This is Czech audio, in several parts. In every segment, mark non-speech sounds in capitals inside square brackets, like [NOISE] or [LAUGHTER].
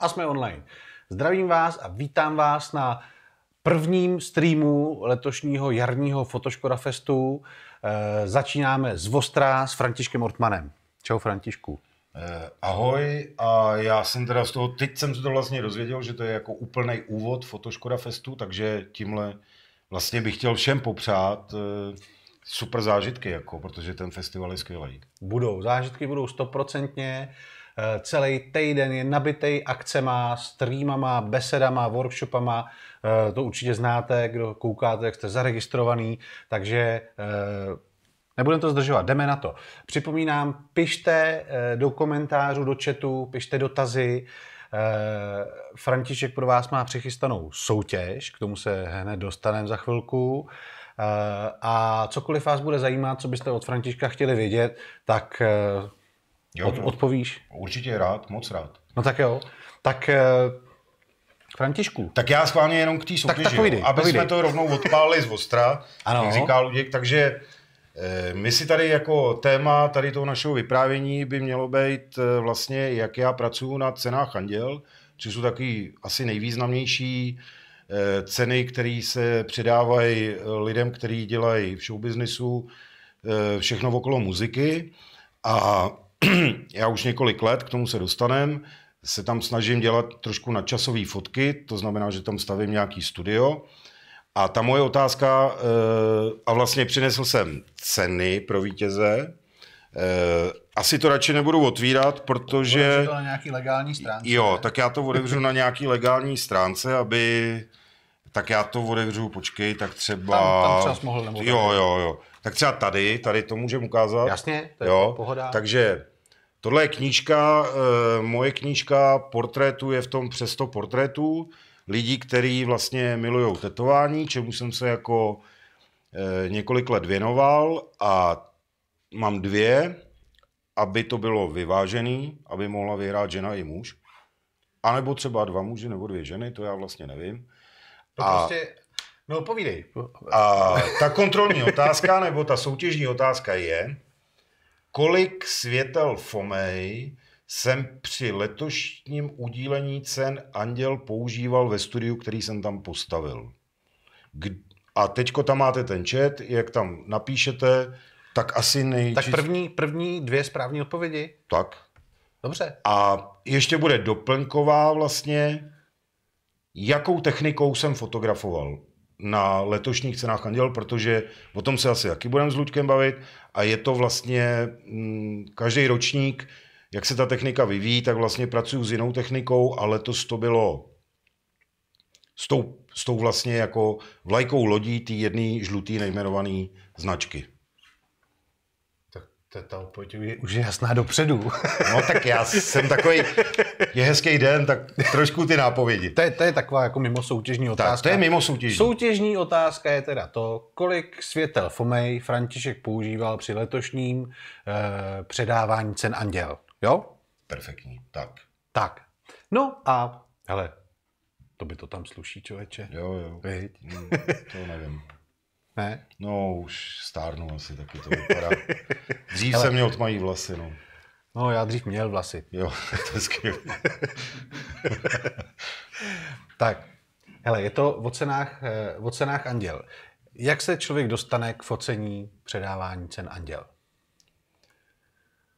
a jsme online. Zdravím vás a vítám vás na prvním streamu letošního jarního Fotoškoda Festu. E, začínáme z Vostra s Františkem Ortmanem. Čau Františku. E, ahoj, a já jsem teda z toho, teď jsem se to vlastně dozvěděl, že to je jako úplný úvod Fotoškoda Festu, takže tímhle vlastně bych chtěl všem popřát e, super zážitky, jako, protože ten festival je skvělý. Budou, zážitky budou stoprocentně. Eh, Eh, celý týden je nabitý akcema, streamama, besedama, workshopama. Eh, to určitě znáte, kdo koukáte, jak jste zaregistrovaný. Takže eh, Nebudeme to zdržovat, jdeme na to. Připomínám, pište do komentářů, do chatu, pište dotazy. František pro vás má přichystanou soutěž, k tomu se hned dostaneme za chvilku. A cokoliv vás bude zajímat, co byste od Františka chtěli vědět, tak Jo, Od, odpovíš? Určitě rád, moc rád. No tak jo. Tak eh, Františku. Tak já schválně jenom k té soutěži, tak, tak povídej, aby povídej. jsme to rovnou odpálili z ostra, ano. jak říká Luděk, takže eh, my si tady jako téma tady toho našeho vyprávění by mělo být eh, vlastně, jak já pracuji na cenách anděl, což jsou taky asi nejvýznamnější ceny, které se předávají lidem, kteří dělají v showbiznisu všechno okolo muziky. A [CLEARS THROAT] já už několik let, k tomu se dostanem, se tam snažím dělat trošku nadčasové fotky, to znamená, že tam stavím nějaký studio. A ta moje otázka, eh, a vlastně přinesl jsem ceny pro vítěze, eh, asi to radši nebudu otvírat, protože... to na nějaký legální stránce. Jo, tak já to otevřu na nějaký legální stránce, aby tak já to odevřu, počkej, tak třeba... Tam, tam třeba mohl nebo Jo, jo, jo. Tak třeba tady, tady to můžeme ukázat. Jasně, to je jo. pohoda. Takže tohle je knížka, eh, moje knížka portrétu je v tom přes to portrétu lidí, kteří vlastně milují tetování, čemu jsem se jako eh, několik let věnoval a mám dvě, aby to bylo vyvážený, aby mohla vyhrát žena i muž. A nebo třeba dva muži nebo dvě ženy, to já vlastně nevím a... prostě... No povídej. A ta kontrolní otázka nebo ta soutěžní otázka je, kolik světel Fomej jsem při letošním udílení cen Anděl používal ve studiu, který jsem tam postavil. A teďko tam máte ten chat, jak tam napíšete, tak asi nej... Tak první, první dvě správní odpovědi. Tak. Dobře. A ještě bude doplňková vlastně, jakou technikou jsem fotografoval na letošních cenách Anděl, protože o tom se asi taky budeme s Luďkem bavit a je to vlastně mm, každý ročník, jak se ta technika vyvíjí, tak vlastně pracuju s jinou technikou a letos to bylo s tou, s tou vlastně jako vlajkou lodí té jedné žluté nejmenované značky. To ta odpověď už je jasná dopředu. No tak já jsem takový, je hezký den, tak trošku ty nápovědi. To je, to je taková jako mimo soutěžní otázka. Tak, to je mimo soutěžní. Soutěžní otázka je teda to, kolik světel Fomej František používal při letošním eh, předávání cen Anděl. Jo? Perfektní, tak. Tak. No a, hele, to by to tam sluší, člověče. Jo, jo. Víď? Hmm, to nevím. [LAUGHS] Ne? No, už stárnu asi, taky to vypadá. Dřív jsem měl tmají vlasy, no. No, já dřív měl vlasy. Jo, [LAUGHS] to je skvělé. [LAUGHS] tak, hele, je to v ocenách, eh, v ocenách anděl. Jak se člověk dostane k focení předávání cen anděl?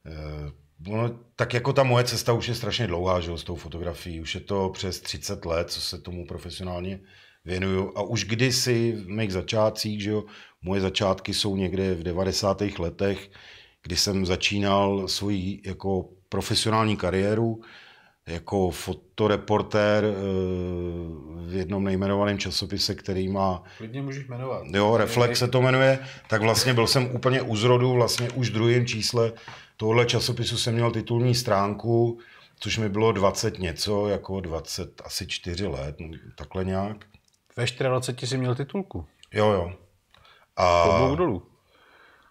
Eh, no, tak jako ta moje cesta už je strašně dlouhá že, s tou fotografií. Už je to přes 30 let, co se tomu profesionálně věnuju. A už kdysi v mých začátcích, že jo, moje začátky jsou někde v 90. letech, kdy jsem začínal svoji jako profesionální kariéru jako fotoreportér eh, v jednom nejmenovaném časopise, který má... Klidně můžeš jmenovat. Jo, Reflex se to jmenuje. Tak vlastně byl jsem úplně u zrodu, vlastně už v druhém čísle tohle časopisu jsem měl titulní stránku, což mi bylo 20 něco, jako 20 asi 4 let, no, takhle nějak. Ve 24 si měl titulku. Jo, jo. A... dolů.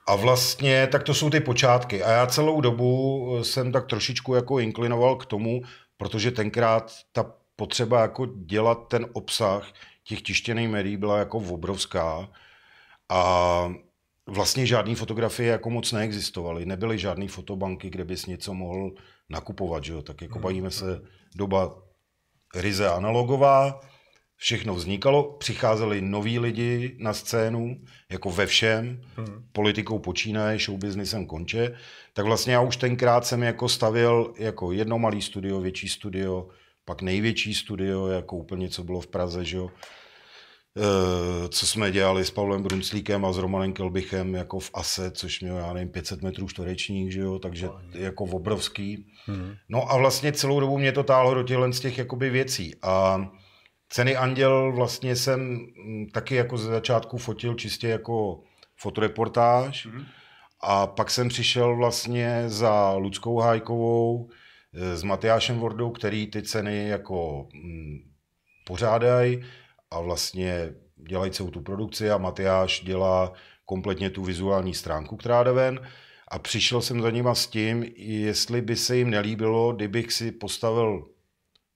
A vlastně, tak to jsou ty počátky. A já celou dobu eh, jsem tak trošičku jako inklinoval k tomu, protože tenkrát ta potřeba jako dělat ten obsah těch tištěných médií byla jako obrovská. A vlastně žádné fotografie jako moc neexistovaly. Nebyly žádné fotobanky, kde bys něco mohl nakupovat. Že jo? Tak jako hmm. bavíme se doba ryze analogová, všechno vznikalo, přicházeli noví lidi na scénu, jako ve všem, hmm. politikou počínaje, showbiznisem konče, tak vlastně já už tenkrát jsem jako stavil jako jedno malý studio, větší studio, pak největší studio, jako úplně co bylo v Praze, že jo. E, co jsme dělali s Pavlem Brunclíkem a s Romanem Kelbichem jako v ASE, což mělo, já nevím, 500 metrů čtverečních, že jo, takže jako obrovský. Hmm. No a vlastně celou dobu mě to táhlo do těchto z těch jakoby věcí. A Ceny Anděl vlastně jsem mm, taky jako ze začátku fotil čistě jako fotoreportáž mm-hmm. a pak jsem přišel vlastně za Ludskou Hájkovou eh, s Matyášem Vordou, který ty ceny jako mm, pořádají a vlastně dělají celou tu produkci a Matyáš dělá kompletně tu vizuální stránku, která jde ven. A přišel jsem za nima s tím, jestli by se jim nelíbilo, kdybych si postavil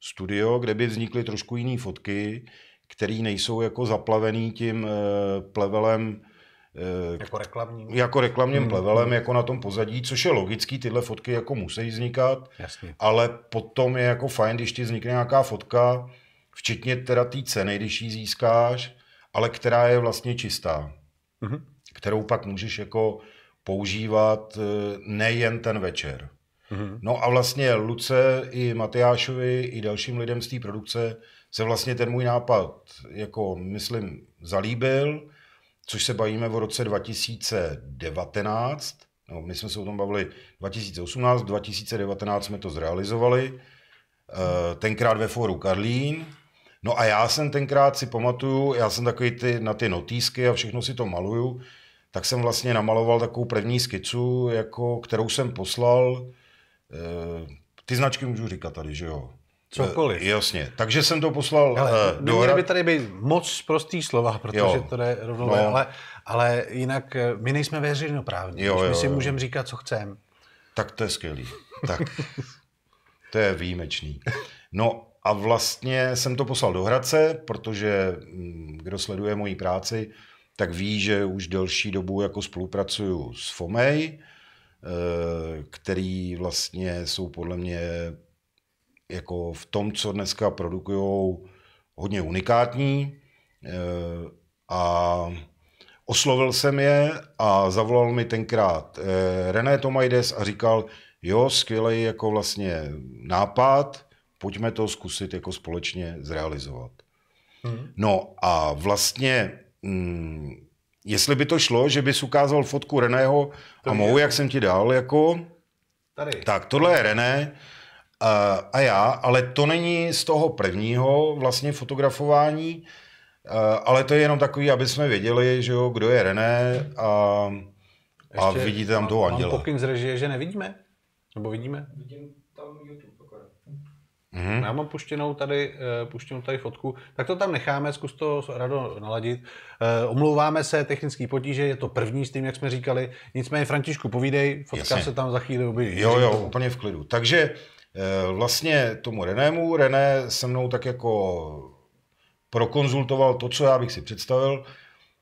studio, kde by vznikly trošku jiné fotky, které nejsou jako zaplavený tím eh, plevelem eh, jako reklamním. Jako reklamním hmm, plevelem, hmm. jako na tom pozadí, což je logický, tyhle fotky jako musí vznikat, Jasně. ale potom je jako fajn, když ti vznikne nějaká fotka, včetně teda té ceny, když ji získáš, ale která je vlastně čistá, hmm kterou pak můžeš jako používat eh, nejen ten večer. Mhm. No a vlastně Luce i Matyášovi i dalším lidem z té produkce se vlastně ten můj nápad, jako myslím, zalíbil, což se bavíme v roce 2019, no my jsme se o tom bavili 2018, 2019 jsme to zrealizovali, eh, tenkrát ve fóru Karlín, No a já jsem tenkrát si pamatuju, já jsem takový ty, na ty notýsky a všechno si to maluju, tak jsem vlastně namaloval takovou první skicu, jako, kterou jsem poslal Eh, ty značky můžu říkat tady, že jo? Cokoliv. E, jasně, takže jsem to poslal ale, eh, do hra... by tady být moc prostý slova, protože jo. to je rovnou, no. ale, ale jinak my nejsme veřejnoprávní, jo, jo, my jo, si můžeme říkat, co chceme. Tak to je skvělý. Tak [LAUGHS] to je výjimečný. No a vlastně jsem to poslal do Hradce, protože mm, kdo sleduje moji práci, tak ví, že už delší dobu jako spolupracuju s FOMEJ, Eh, který vlastně jsou podle mě jako v tom, co dneska produkují, hodně unikátní eh, a oslovil jsem je a zavolal mi tenkrát eh, René Tomajdes a říkal, jo, skvělý jako vlastně nápad, pojďme to zkusit jako společně zrealizovat. Hmm. No a vlastně mm, Jestli by to šlo, že bys ukázal fotku Reného a mou, jak jsem ti dal, jako... Tady. Tak, tohle je René a, a já, ale to není z toho prvního vlastně fotografování, a, ale to je jenom takový, aby jsme věděli, že jo, kdo je René a, a vidíte tam toho anděla. Mám pokyn z režie, že nevidíme? Nebo vidíme? Vidím Mm-hmm. Já mám puštěnou tady, eh, puštěnou tady fotku, tak to tam necháme, zkus to rado naladit. Eh, omlouváme se, technický potíže, je to první s tím, jak jsme říkali. Nicméně, Františku, povídej, fotka Jasně. se tam za chvíli objeví. Jo, jo, úplně v klidu. Takže eh, vlastně tomu Renému, René se mnou tak jako prokonzultoval to, co já bych si představil,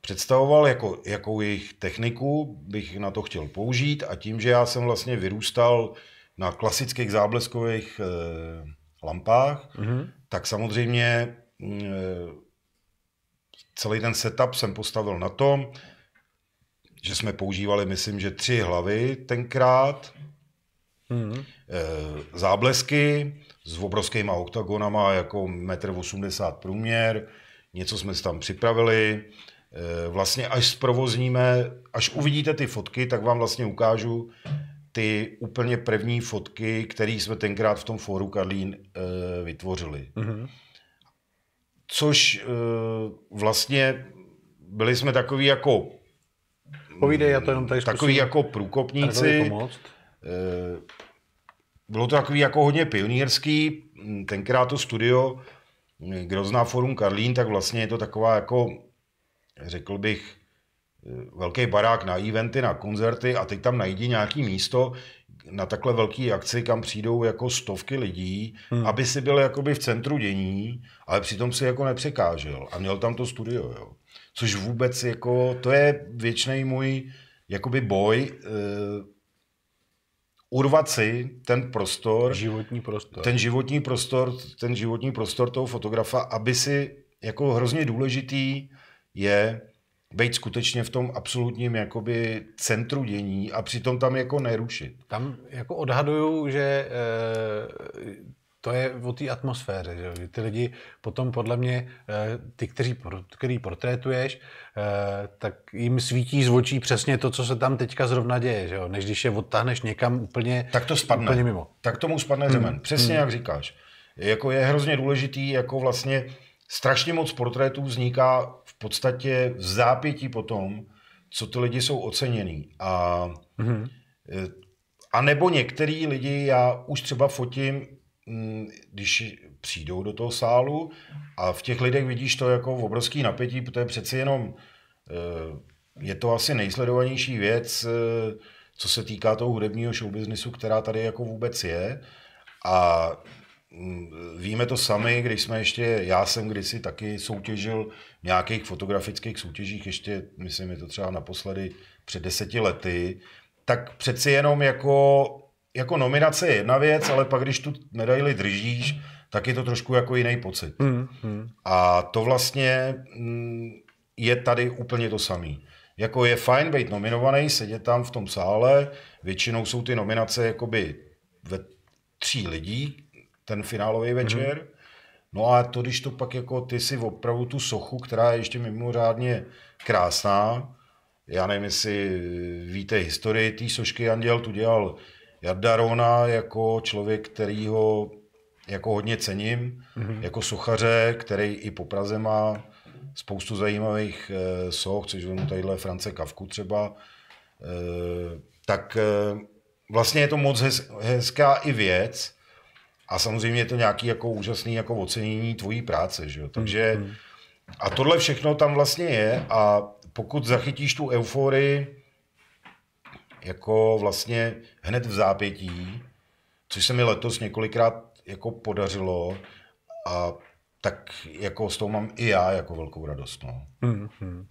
představoval, jako, jakou jejich techniku bych na to chtěl použít a tím, že já jsem vlastně vyrůstal na klasických zábleskových lampách, mm-hmm. tak samozřejmě mm, e, celý ten setup jsem postavil na tom, že jsme používali, myslím, že tři hlavy tenkrát, mm-hmm. záblesky s obrovskýma oktagonama, jako 1,80 m průměr, něco jsme si tam připravili, e, vlastně až zprovozníme, až uvidíte ty fotky, tak vám vlastně ukážu, ty úplně první fotky, které jsme tenkrát v tom fóru Karlín e, vytvořili. Mm-hmm. Což e, vlastně byli jsme takový jako Povídej, já to jenom tady Takový jako průkopníci. E, bylo to takový jako hodně pionýrský. Tenkrát to studio, kdo zná Forum Karlín, tak vlastně je to taková jako, řekl bych, velký barák na eventy, na koncerty a teď tam najdi nějaký místo na takhle velký akci, kam přijdou jako stovky lidí, hmm. aby si byl jakoby v centru dění, ale přitom si jako nepřekážel a měl tam to studio, jo. Což vůbec jako, to je věčný můj jakoby boj, uh, urvat si ten prostor, životní prostor. Ten životní prostor, ten životní prostor toho fotografa, aby si jako hrozně důležitý je být skutečně v tom absolutním jakoby centru dění a přitom tam jako nerušit. Tam jako odhaduju, že e, to je o té atmosféře. Že? Ty lidi potom podle mě, e, ty, kteří, který portrétuješ, e, tak jim svítí z očí přesně to, co se tam teďka zrovna děje. Že? Než když je odtáhneš někam úplně, tak to spadne. úplně mimo. Tak tomu spadne hmm. řemen. Mm. Přesně hmm. jak říkáš. Jako je hrozně důležitý jako vlastně strašně moc portrétů vzniká v podstatě v zápětí po tom, co ty lidi jsou oceněný. A, mm-hmm. a nebo některý lidi, já už třeba fotím, mm, když přijdou do toho sálu a v těch lidech vidíš to jako obrovský napětí, protože přeci jenom e, je to asi nejsledovanější věc, e, co se týká toho hudebního showbiznisu, která tady jako vůbec je. A Víme to sami, když jsme ještě, já jsem kdysi taky soutěžil v nějakých fotografických soutěžích, ještě myslím, je to třeba naposledy před deseti lety, tak přeci jenom jako, jako nominace je jedna věc, ale pak když tu medaili držíš, tak je to trošku jako jiný pocit. Mm, mm. A to vlastně mm, je tady úplně to samé. Jako je fajn být nominovaný, sedět tam v tom sále, většinou jsou ty nominace jakoby ve tří lidí, ten finálový mhm. večer. Mm-hmm. No a to, když to pak jako ty si opravdu tu sochu, která je ještě mimořádně krásná, já nevím, jestli víte historii té sošky, Anděl tu dělal Jarda Rona jako člověk, který ho jako hodně cením, mm-hmm. jako sochaře, který i po Praze má spoustu zajímavých e, soch, což vemu tadyhle France Kavku třeba, e, tak e, vlastně je to moc hez, hezká i věc, a samozřejmě je to nějaký jako úžasný jako ocenění tvojí práce, že jo? Hmm, Takže hmm. a tohle všechno tam vlastně je a pokud zachytíš tu euforii jako vlastně hned v zápětí, což se mi letos několikrát jako podařilo a tak jako s tou mám i já jako velkou radost, no. Mm-hmm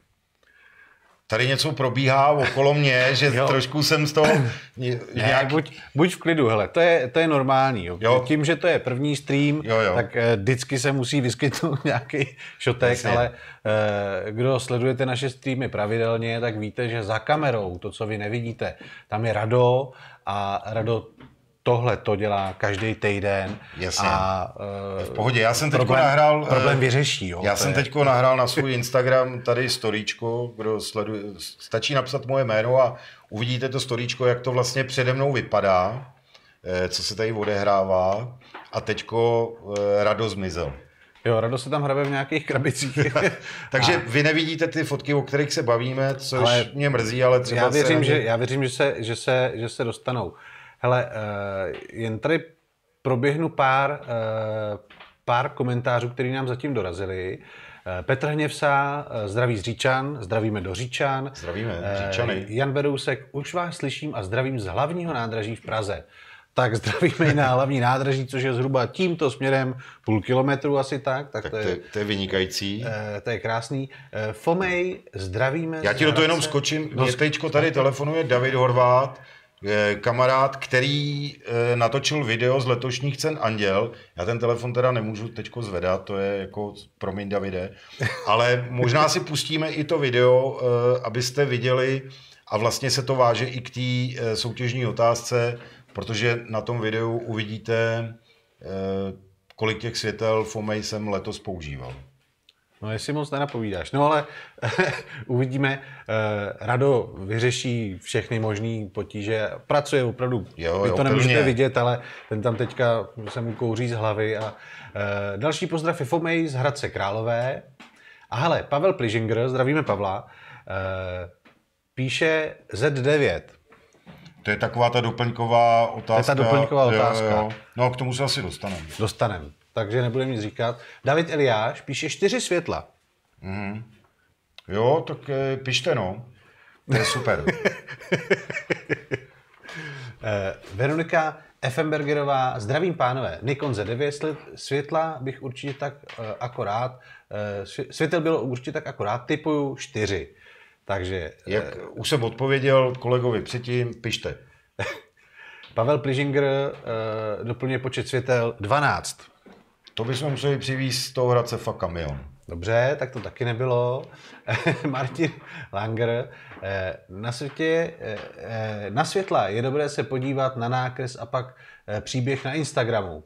tady něco probíhá okolo mě, že jo. trošku jsem z toho nějak... Ne, buď, buď v klidu, hele, to je, to je normální. Jo. Jo. Tím, že to je první stream, jo, jo. tak eh, vždycky se musí vyskytnout [LAUGHS] nějaký šotek, Jasně. ale eh, kdo sledujete naše streamy pravidelně, tak víte, že za kamerou, to, co vy nevidíte, tam je Rado a Rado tohle to dělá každý týden. Jasně. A, v pohodě. Já jsem eh, teď nahrál... Eh, problém vyřeší, jo. Já jsem teď nahrál na svůj Instagram tady storíčko, kdo sleduje, stačí napsat moje jméno a uvidíte to storíčko, jak to vlastně přede mnou vypadá, eh, co se tady odehrává a teďko Rado zmizel. Jo, Rado se tam hrabe v nějakých krabicích. [LAUGHS] Takže a... vy nevidíte ty fotky, o kterých se bavíme, což ale mě mrzí, ale třeba já věřím, se... že, já věřím, že se, že se, že se dostanou. Hele, eh, jen tady proběhnu pár, eh, pár komentářů, které nám zatím dorazily. Eh, Petr Hněvsa, zdraví z Říčan, zdravíme do Říčan. Zdravíme, Říčany. Jan Bedousek, už vás slyším a zdravím z hlavního nádraží v Praze. Tak zdravíme i na hlavní nádraží, což je zhruba tímto směrem půl kilometru asi tak. Tak, tak to, je, to je vynikající. To je krásný. Fomej, zdravíme. Já ti do toho jenom skočím. No, Mětejčko tady telefonuje David Horvát Eh, kamarád, který eh, natočil video z letošních cen Anděl. Já ten telefon teda nemůžu teď zvedat, to je jako, promiň Davide, ale možná si pustíme i to video, eh, abyste viděli, a vlastně se to váže i k té soutěžní otázce, protože na tom videu uvidíte, kolik těch světel Fomej jsem letos používal. No, jestli moc nenapovídáš. No, ale [LAUGHS] uvidíme. Eh, Rado vyřeší všechny možné potíže. Pracuje opravdu, jo, vy to nemůžete vidět, ale ten tam teďka se mu kouří z hlavy. A, e, další pozdrav Fomej z Hradce Králové. A hele, Pavel Pližinger, zdravíme Pavla, e, píše Z9. To je taková ta doplňková otázka. To je ta doplňková otázka. Jo, jo. No a k tomu se asi dostaneme. Dostaneme takže nebudeme nic říkat. David Eliáš píše čtyři světla. Mm. Jo, tak e, pište no. To je super. [LAUGHS] eh, Veronika Effenbergerová, zdravím pánové, Nikon Z9 světla bych určitě tak eh, akorát, eh, světel bylo určitě tak akorát, typuju čtyři. Takže... Eh, Jak už jsem odpověděl kolegovi předtím, pište. [LAUGHS] Pavel Pližinger eh, doplňuje počet světel 12. To bychom museli přivízt z toho Hradce fakt kamion. Dobře, tak to taky nebylo. [LAUGHS] Martin Langer. Eh, na, světě, eh, eh, na světla je dobré se podívat na nákres a pak příběh na Instagramu.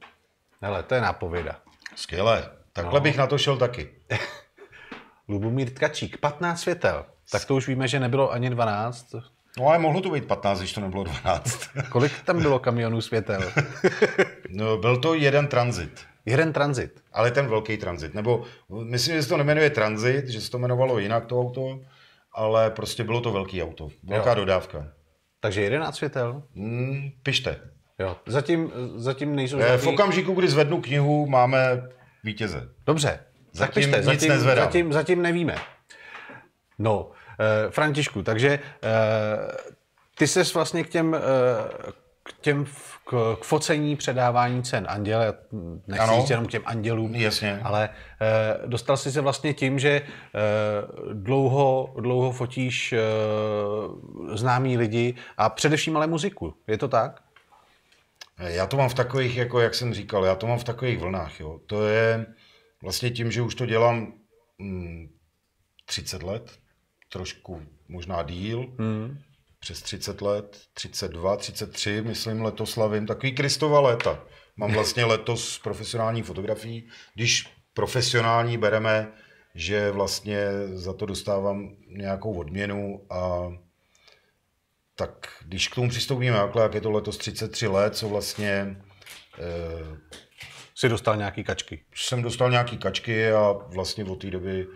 Hele, to je nápověda. Skvělé. Takhle no. bych na to šel taky. [LAUGHS] Lubomír Tkačík, 15 světel. Tak to už víme, že nebylo ani 12. No ale mohlo to být 15, když to nebylo 12. Kolik tam bylo [LAUGHS] kamionů světel? no, byl to jeden tranzit jeden transit. Ale ten velký transit, nebo myslím, že se to nemenuje transit, že se to jmenovalo jinak to auto, ale prostě bylo to velký auto, velká jo. dodávka. Takže jedenáct světel? Mm, pište. Jo, zatím, zatím nejsou eh, žádný... V okamžiku, kdy zvednu knihu, máme vítěze. Dobře, zatím pište, nic zatím, Zatím, zatím nevíme. No, eh, Františku, takže eh, ty ses vlastně k těm eh, těm k, k focení předávání cen anděl, nechci ano, říct jenom k těm andělům, jasně. ale e, dostal jsi se vlastně tím, že e, dlouho, dlouho fotíš e, známí lidi a především ale muziku, je to tak? Já to mám v takových, jako jak jsem říkal, já to mám v takových vlnách. Jo. To je vlastně tím, že už to dělám mm, 30 let, trošku možná díl, hmm přes 30 let, 32, 33, myslím, letos slavím takový Kristova léta. Mám vlastně [LAUGHS] letos profesionální fotografii, když profesionální bereme, že vlastně za to dostávám nějakou odměnu a tak když k tomu přistoupíme jako jak je to letos 33 let, co vlastně... Eh, si dostal nějaký kačky? Jsem dostal nějaký kačky a vlastně od té doby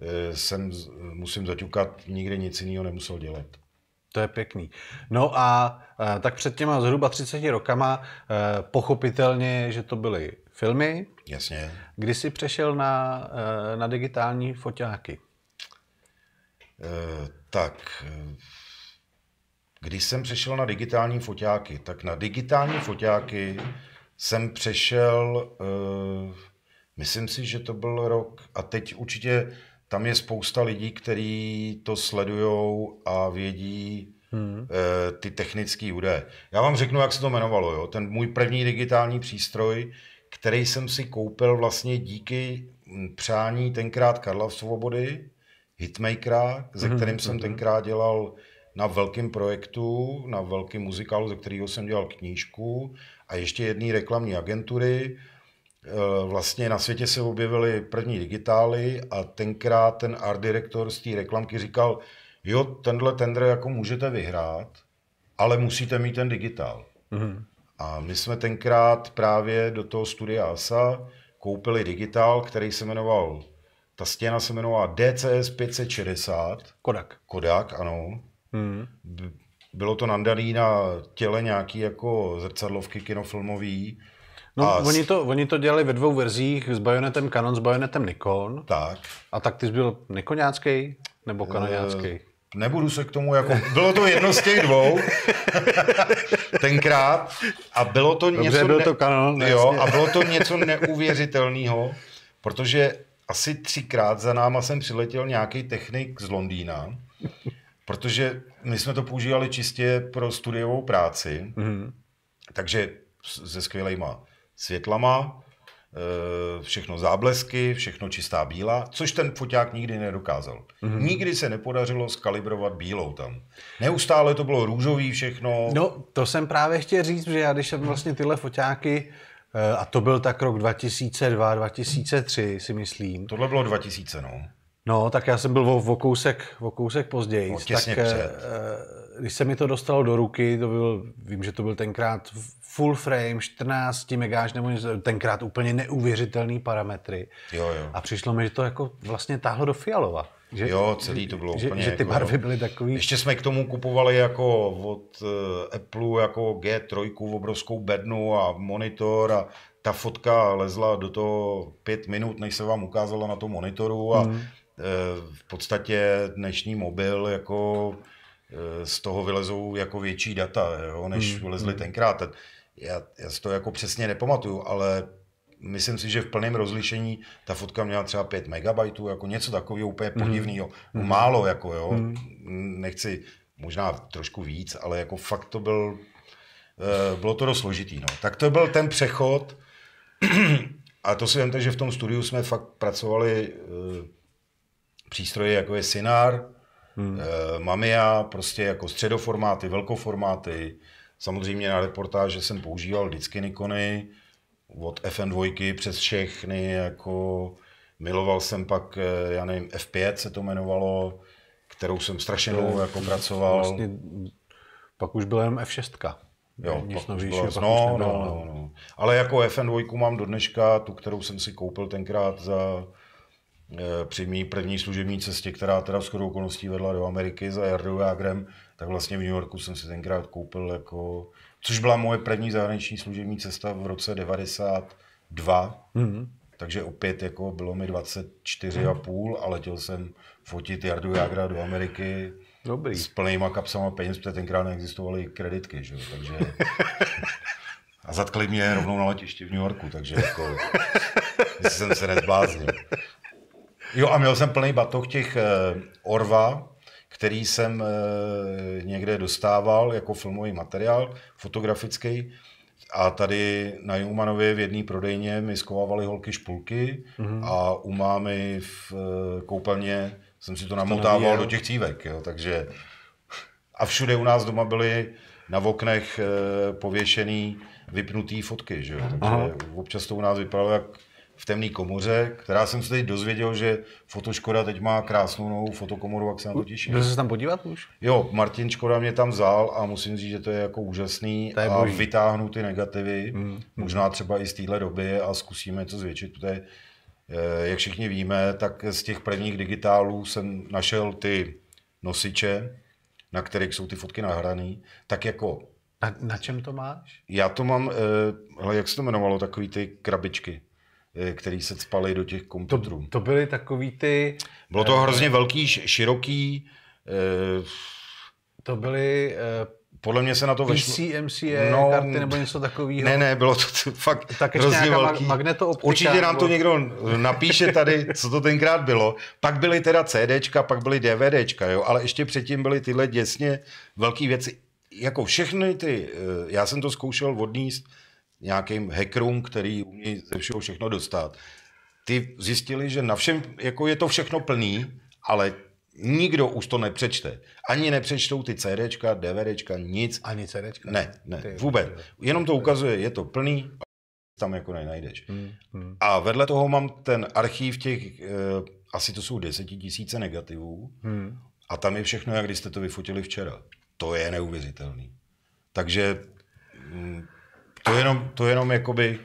eh, jsem, musím zaťukat, nikde nic jiného nemusel dělat. To je pěkný. No a e, tak před těma zhruba 30 rokama e, pochopitelně, že to byly filmy. Jasně. Kdy jsi přešel na, e, na digitální foťáky? E, tak, když jsem přešel na digitální foťáky, tak na digitální foťáky jsem přešel, e, myslím si, že to byl rok, a teď určitě tam je spousta lidí, kteří to sledují a vědí hmm. e, ty technické údaje. Já vám řeknu, jak se to jmenovalo. Jo? Ten můj první digitální přístroj, který jsem si koupil vlastně díky hm, přání tenkrát Karla v Svobody, hitmakera, ze hmm. kterým jsem mhm. tenkrát dělal na velkém projektu, na velkém muzikálu, ze kterého jsem dělal knížku a ještě jedné reklamní agentury Eh, vlastně na světě se objevily první digitály a tenkrát ten art direktor z té reklamky říkal, jo, tenhle tender jako můžete vyhrát, ale musíte mít ten digitál. Mm-hmm. A my jsme tenkrát právě do toho studia ASA koupili digitál, který se jmenoval, ta stěna se jmenovala DCS 560. Kodak. Kodak, ano. Mm-hmm. Bylo to nandaný na těle nějaký jako zrcadlovky kinofilmový No, a oni, to, oni to dělali ve dvou verzích, s bajonetem Canon, s bajonetem Nikon. Tak. A tak ty jsi byl Nikonácký nebo eh, kanoňácký? E, nebudu se k tomu jako... Bylo to jedno z těch dvou. [LAUGHS] tenkrát. A bylo to Dobře, něco... byl ne... to Canon. Ne, jo, a bylo to něco [LAUGHS] neuvěřitelného, protože asi třikrát za náma jsem přiletěl nějaký technik z Londýna, protože my jsme to používali čistě pro studiovou práci, mm-hmm. takže se skvělejma světlama, eh, všechno záblesky, všechno čistá bílá, což ten foťák nikdy nedokázal. Mm-hmm. Nikdy se nepodařilo skalibrovat bílou tam. Neustále to bylo růžový všechno. No, to jsem právě chtěl říct, že já když jsem vlastně tyhle foťáky eh, a to byl tak rok 2002, 2003 si myslím. Tohle bylo 2000, no. No, tak já jsem byl o, o kousek, o kousek později. No, tak, eh, před. když se mi to dostalo do ruky, to byl, vím, že to byl tenkrát full frame, 14 megáž nebo tenkrát úplně neuvěřitelný parametry. Jo, jo. A přišlo mi, že to jako vlastně táhlo do fialova. Že, jo, celý to bylo že, úplně že ty jako, barvy byly takový. Ještě jsme k tomu kupovali jako od uh, Apple jako G3 obrovskou bednu a monitor a ta fotka lezla do toho pět minut, než se vám ukázala na tom monitoru a mm. v podstatě dnešní mobil jako eh, z toho vylezou jako větší data, jo, než mm. vylezly mm. tenkrát já, já si to jako přesně nepamatuju, ale myslím si, že v plném rozlišení ta fotka měla třeba 5 megabajtů, jako něco takového úplně mhm. podivného. Mm. Málo, jako jo. Mm. Nechci, možná trošku víc, ale jako fakt to byl, eh, bylo to dost složitý, no. Tak to byl ten přechod [CLEARS THROAT] a to si vemte, že v tom studiu jsme fakt pracovali eh, přístroje jako je Synar, hmm. Eh, Mamia, prostě jako středoformáty, velkoformáty, Samozřejmě na reportáže jsem používal vždycky Nikony, od FN2 přes všechny, jako miloval jsem pak, eh, já nevím, F5 se to jmenovalo, kterou jsem strašně dlouho eh, jako pracoval. Vlastně, pak už byla jenom F6. Jo, Nic pak pak no, no, no, no. Ale jako FN2 mám do dneška, tu, kterou jsem si koupil tenkrát za eh, při mý první služební cestě, která teda shodou okolností vedla do Ameriky za Jardou Jagrem, tak vlastně v New Yorku jsem si tenkrát koupil jako, což byla moje první zahraniční služební cesta v roce 92, mm-hmm. takže opět jako bylo mi 24,5 a letěl jsem fotit Jardu Jagra do Ameriky, Dobrý. S plnýma kapsama peněz, protože tenkrát neexistovaly kreditky, že jo? takže... [LAUGHS] A zatkli mě rovnou na letišti v New Yorku, takže jako... jsem se nezbláznil. Jo a měl jsem plný batoh těch eh, Orva, který jsem eh, někde dostával jako filmový materiál, fotografický. A tady na Jumanově v jedné prodejně mi skovávali holky špulky mm-hmm. a u mámy v eh, koupelně jsem si to namotával do těch cívek. Jo, takže... A všude u nás doma byly na oknech eh, pověšený vypnutý fotky, že jo? takže Aha. občas to u nás vypadalo jak v temné komoře, která jsem se teď dozvěděl, že Fotoškoda teď má krásnou novou fotokomoru, jak se na to těším. Byl se tam podívat už? Jo, Martin Škoda mě tam vzal a musím říct, že to je jako úžasný to je a boží. vytáhnu ty negativy, mm. možná třeba i z téhle doby a zkusíme to zvětšit, protože eh, jak všichni víme, tak z těch prvních digitálů jsem našel ty nosiče, na kterých jsou ty fotky nahrané, tak jako... Na, na čem to máš? Já to mám, eh, hele, jak se to jmenovalo, takový ty krabičky. Eh, který se cpaly do těch komputerů. To, to byly takový ty... Bylo to eh, hrozně velký, široký... Eh, to byly podle mě se na to vešlo. MCA, no, karty nebo něco takového. Ne, ne, bylo to, to fakt tak hrozně velký. Určitě nám nebo... to někdo napíše tady, co to tenkrát bylo. Pak byly teda CDčka, pak byly DVDčka, jo, ale ještě předtím byly tyhle děsně velké věci. Jako všechny ty, já jsem to zkoušel odníst nějakým hackerům, který umí ze všeho všechno dostat. Ty zjistili, že na všem, jako je to všechno plný, ale nikdo už to nepřečte. Ani nepřečtou ty CDčka, DVDčka, nic. Ani CDčka? Ne, ne, ty, vůbec. Jenom to ukazuje, je to plný, tam jako nenajdeš. Hmm, hmm. A vedle toho mám ten archív těch, eh, asi to jsou desetitisíce negativů, hmm. a tam je všechno, jak když jste to vyfotili včera. To je neuvěřitelný. Takže... Mm, to jenom, to jenom jakoby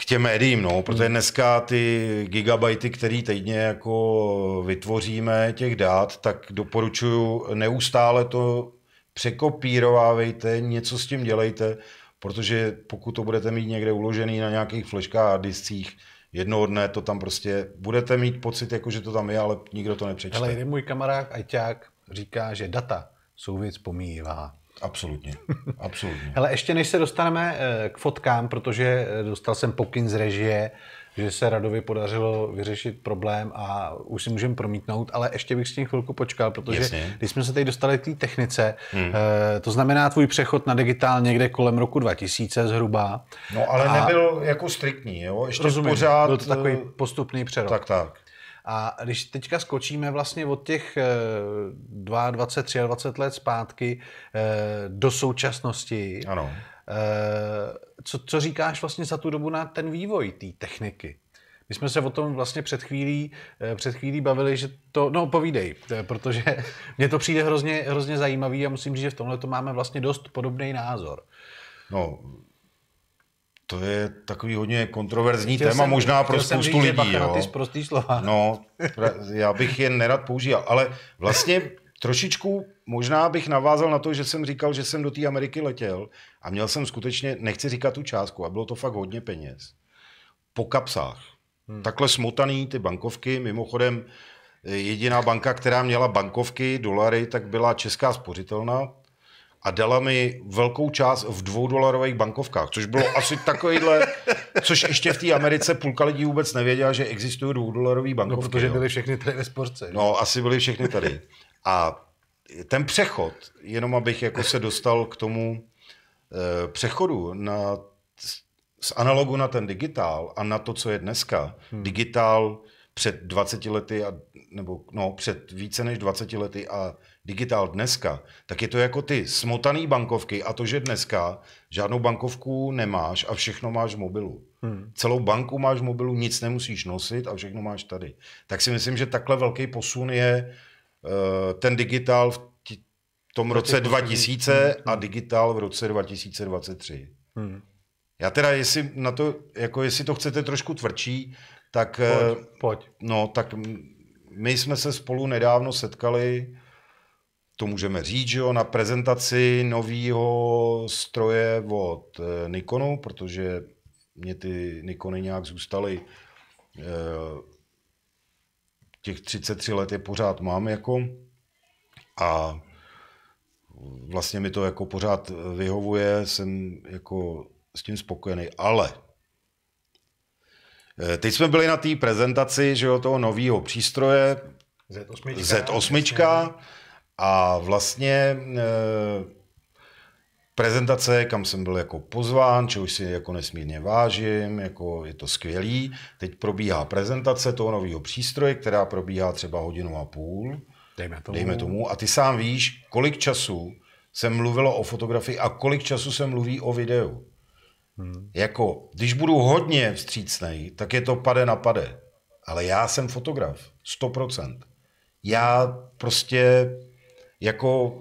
k těm médiím, no, protože hmm. dneska ty gigabajty, které týdně jako vytvoříme těch dát, tak doporučuju neustále to překopírovávejte, něco s tím dělejte, protože pokud to budete mít někde uložený na nějakých fleškách a discích, jednoho dne to tam prostě, budete mít pocit, jako že to tam je, ale nikdo to nepřečte. Ale jeden můj kamarád, ajťák, říká, že data jsou věc pomíjivá. Absolutně, absolutně. Ale [LAUGHS] ještě než se dostaneme eh, k fotkám, protože eh, dostal jsem pokyn z režie, že se Radovi podařilo vyřešit problém a už si můžeme promítnout, ale ještě bych s tím chvilku počkal, protože Jasně. když jsme se tady dostali k té technice, hmm. Eh, to znamená tvůj přechod na digitál někde kolem roku 2000 zhruba. No ale a... nebyl jako striktní, jo? Ještě rozumím, pořád... byl to takový postupný přerok. Tak, tak. A když teďka skočíme vlastně od těch 22, 23 20 let zpátky eh, do současnosti, ano. Eh, co, co říkáš vlastně za tu dobu na ten vývoj té techniky? My jsme se o tom vlastně před chvílí, eh, před chvílí bavili, že to, no povídej, protože [LAUGHS] mně to přijde hrozně, hrozně zajímavý a musím říct, že v tomhle to máme vlastně dost podobný názor. No, to je takový hodně kontroverzní chtěl téma, jsem, možná pro spoustu lidí. Jo. ty slova. No, já bych je nerad použil, ale vlastně trošičku možná bych navázal na to, že jsem říkal, že jsem do té Ameriky letěl a měl jsem skutečně, nechci říkat tu částku, a bylo to fakt hodně peněz, po kapsách. Hmm. Takhle smotaný ty bankovky, mimochodem jediná banka, která měla bankovky, dolary, tak byla Česká spořitelna, a dala mi velkou část v dvoudolarových bankovkách, což bylo asi takovýhle, což ještě v té Americe půlka lidí vůbec nevěděla, že existují dvoudolarové no, bankovky. No, protože jo. byly všechny tady ve sportce. No, asi byly všechny tady. A ten přechod, jenom abych jako se dostal k tomu e, přechodu na, z analogu na ten digitál a na to, co je dneska. Hmm. Digitál před 20 lety, a, nebo no, před více než 20 lety a digitál dneska, tak je to jako ty smotaný bankovky a to, že dneska žádnou bankovku nemáš a všechno máš v mobilu. Hmm. Celou banku máš v mobilu, nic nemusíš nosit a všechno máš tady. Tak si myslím, že takhle velký posun je uh, ten digitál v tom roce 2000 hmm. a digitál v roce 2023. Hmm. Já teda, jestli, na to, jako jestli to chcete trošku tvrdší, tak, eh, pojď, pojď. No, tak my jsme se spolu nedávno setkali to můžeme říct, že jo, na prezentaci nového stroje od eh, Nikonu, protože mě ty Nikony nějak zůstaly eh, těch 33 let je pořád mám jako a vlastně mi to jako pořád vyhovuje, jsem jako s tím spokojený, ale eh, teď jsme byli na té prezentaci, že jo, toho nového přístroje Z8, Z8 a vlastně eh, prezentace, kam jsem byl jako pozván, čeho si jako nesmírně vážím, jako je to skvělý. Teď probíhá prezentace toho nového přístroje, která probíhá třeba hodinu a půl. Dejme tomu. Dejme tomu. A ty sám víš, kolik času se mluvilo o fotografii a kolik času se mluví o videu. Hmm. Jako, když budu hodně vstřícný, tak je to pade na pade. Ale já jsem fotograf, 100%. Já prostě jako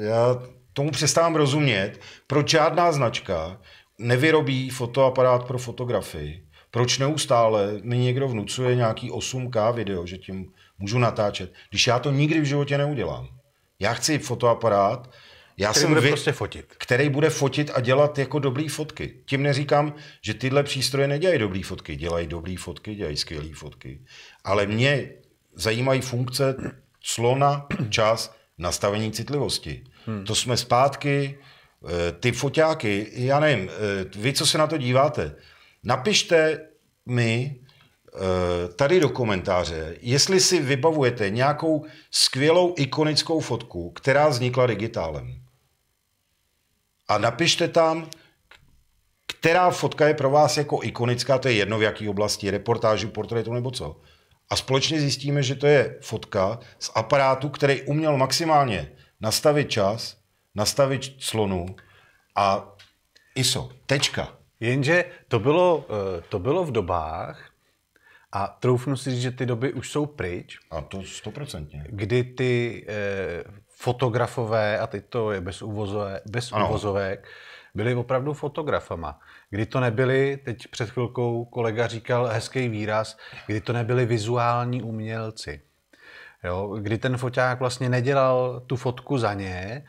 já tomu přestávám rozumět, proč žádná značka nevyrobí fotoaparát pro fotografii, proč neustále mi někdo vnucuje nějaký 8K video, že tím můžu natáčet, když já to nikdy v životě neudělám. Já chci fotoaparát, já který jsem bude vy... prostě fotit. Který bude fotit a dělat jako dobrý fotky. Tím neříkám, že tyhle přístroje nedělají dobrý fotky. Dělají dobrý fotky, dělají skvělé fotky. Ale mě zajímají funkce, slona, čas nastavení citlivosti. Hmm. To jsme zpátky, eh, ty foťáky, já nevím, eh, vy, co se na to díváte, napište mi eh, tady do komentáře, jestli si vybavujete nějakou skvělou ikonickou fotku, která vznikla digitálem. A napište tam, která fotka je pro vás jako ikonická, to je jedno v jaké oblasti, reportážu, portrétu nebo co a společně zjistíme, že to je fotka z aparátu, který uměl maximálně nastavit čas, nastavit slonu a ISO. Tečka. Jenže to bylo, eh, to bylo v dobách, a troufnu si říct, že ty doby už jsou pryč. A to stoprocentně. Kdy ty eh, fotografové, a teď to je bez, uvozové, bez ano. uvozovek, byli opravdu fotografama. Kdy to nebyli, teď před chvilkou kolega říkal hezký výraz, kdy to nebyli vizuální umělci. Jo, kdy ten foťák vlastně nedělal tu fotku za ně,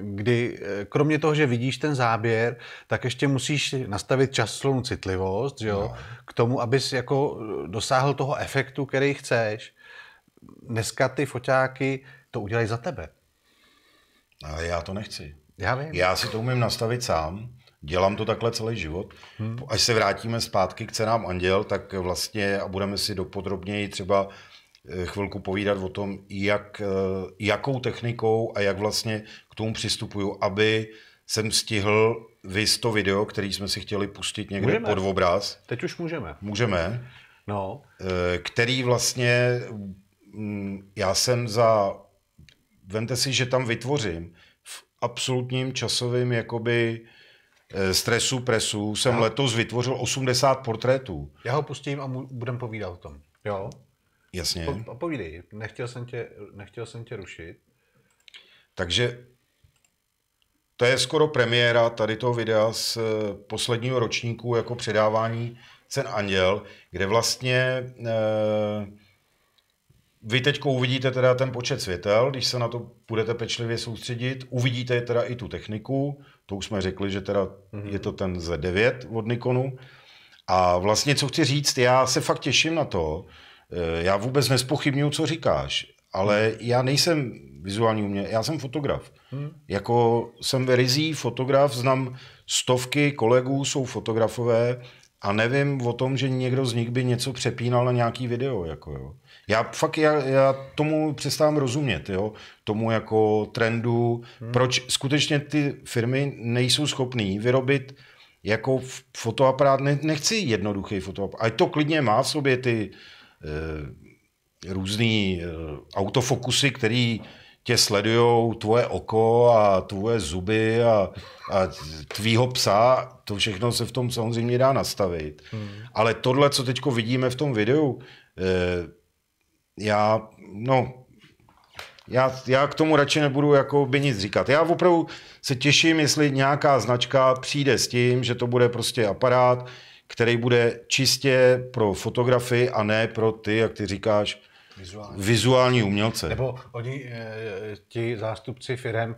kdy eh, kromě toho, že vidíš ten záběr, tak ještě musíš nastavit časovou citlivost, že jo, no. k tomu, abys jako eh, dosáhl toho efektu, který chceš. Dneska ty foťáky to udělají za tebe. Ale já to nechci. Já vím. Já si to umím nastavit sám. Dělám to takhle celý život. Hmm. Až se vrátíme zpátky k cenám Anděl, tak vlastně a budeme si dopodrobněji třeba eh, chvilku povídat o tom, jak, eh, jakou technikou a jak vlastně k tomu přistupuju, aby jsem stihl vys to video, který jsme si chtěli pustit někde můžeme. pod obraz. Teď už můžeme. Můžeme. No. Eh, který vlastně mm, já jsem za... Vemte si, že tam vytvořím absolutním časovým jakoby eh, stresu, presu jsem Já. letos vytvořil 80 portrétů. Já ho pustím a budem povídat o tom. Jo? Jasně. Po, povídej, nechtěl jsem, tě, nechtěl jsem tě rušit. Takže to je skoro premiéra tady toho videa z eh, posledního ročníku jako předávání Cen Anděl, kde vlastně eh, vy teď uvidíte teda ten počet světel, když se na to budete pečlivě soustředit. Uvidíte teda i tu techniku, to už jsme řekli, že teda mm-hmm. je to ten Z9 od Nikonu. A vlastně, co chci říct, já se fakt těším na to. Eh, já vůbec nespochybnuju, co říkáš, ale mhm. já nejsem vizuální umělec, já jsem fotograf. Hmm. Jako jsem verizí fotograf, znám stovky kolegů, jsou fotografové, a nevím o tom, že někdo z nich by něco přepínal na nějaký video. Jako jo. Já fakt já, já tomu přestávám rozumět, jo? tomu jako trendu, hmm. proč skutečně ty firmy nejsou schopné vyrobit jako fotoaparát, ne, nechci jednoduchý fotoaparát, ale to klidně má v sobě ty e, eh, různé e, eh, autofokusy, které tě sledujou tvoje oko a tvoje zuby a, a tvýho psa, to všechno se v tom samozřejmě dá nastavit. Hmm. Ale tohle, co teď vidíme v tom videu, eh, já, no, já, já k tomu radši nebudu jako by nic říkat. Já opravdu se těším, jestli nějaká značka přijde s tím, že to bude prostě aparát, který bude čistě pro fotografy a ne pro ty, jak ty říkáš, vizuální, vizuální umělce. Nebo oni, eh, ti zástupci firm, eh,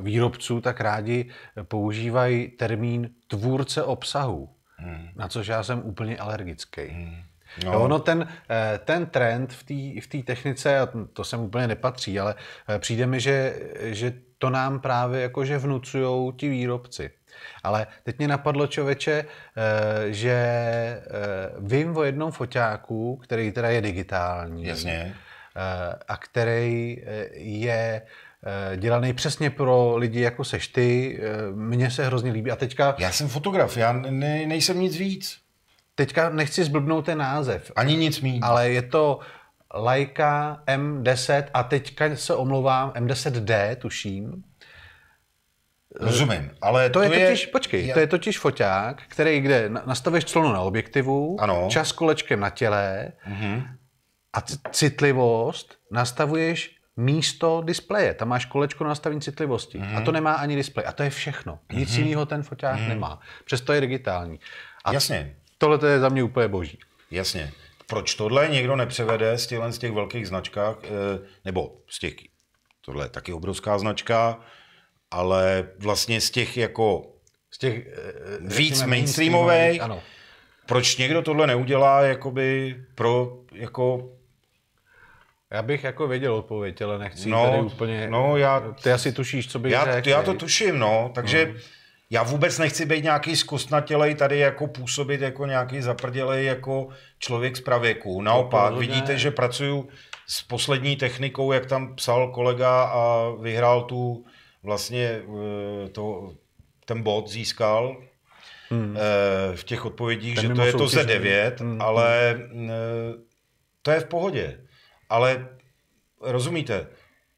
výrobců, tak rádi používají termín tvůrce obsahu, hmm. na což já jsem úplně alergický. Hmm. No. Jo, no ten, eh, ten trend v té v technice, a to sem úplně nepatří, ale přijde mi, že, že to nám právě jakože vnucují ti výrobci. Ale teď mě napadlo člověče, eh, že eh, vím o jednom foťáku, který teda je digitální. Jasně. Eh, a který je dělaný přesně pro lidi, jako seš ty. Mně se hrozně líbí. A teďka... Já jsem fotograf, já ne, nejsem nic víc. Teďka nechci zblbnout ten název. Ani nic mý. Ale je to Leica M10 a teďka se omlouvám, M10D tuším. Rozumím, ale to, to je totiž, je... počkej, to je totiž foťák, který kde nastavíš clonu na objektivu, ano. čas kolečkem na těle mm-hmm. a citlivost nastavuješ místo displeje. Tam máš kolečko na nastavení citlivosti. Mm-hmm. A mhm. to nemá ani displej. A to je všechno. Nic mm-hmm. jiného ten foťák mm-hmm. nemá. Přesto je digitální. A Jasně. Tohle to je za mě úplně boží. Jasně. Proč tohle někdo nepřevede z těch, z těch velkých značkách, eh, nebo z těch, tohle je taky obrovská značka, ale vlastně z těch jako z těch, eh, víc mainstreamových, proč někdo tohle neudělá jakoby pro jako já bych jako věděl odpověď, ale nechci no, tady úplně... No, já, ty asi tušíš, co bych já, řekl. Já to tuším, no, takže no. já vůbec nechci být nějaký zkostnatělej tady jako působit jako nějaký zaprdělej jako člověk z pravěku. Naopak, no, vidíte, že pracuju s poslední technikou, jak tam psal kolega a vyhrál tu vlastně eh, to, ten bod získal hmm. Eh, v těch odpovědích, ten že to je to Z9, hmm, hmm. ale eh, to je v pohodě. Ale rozumíte,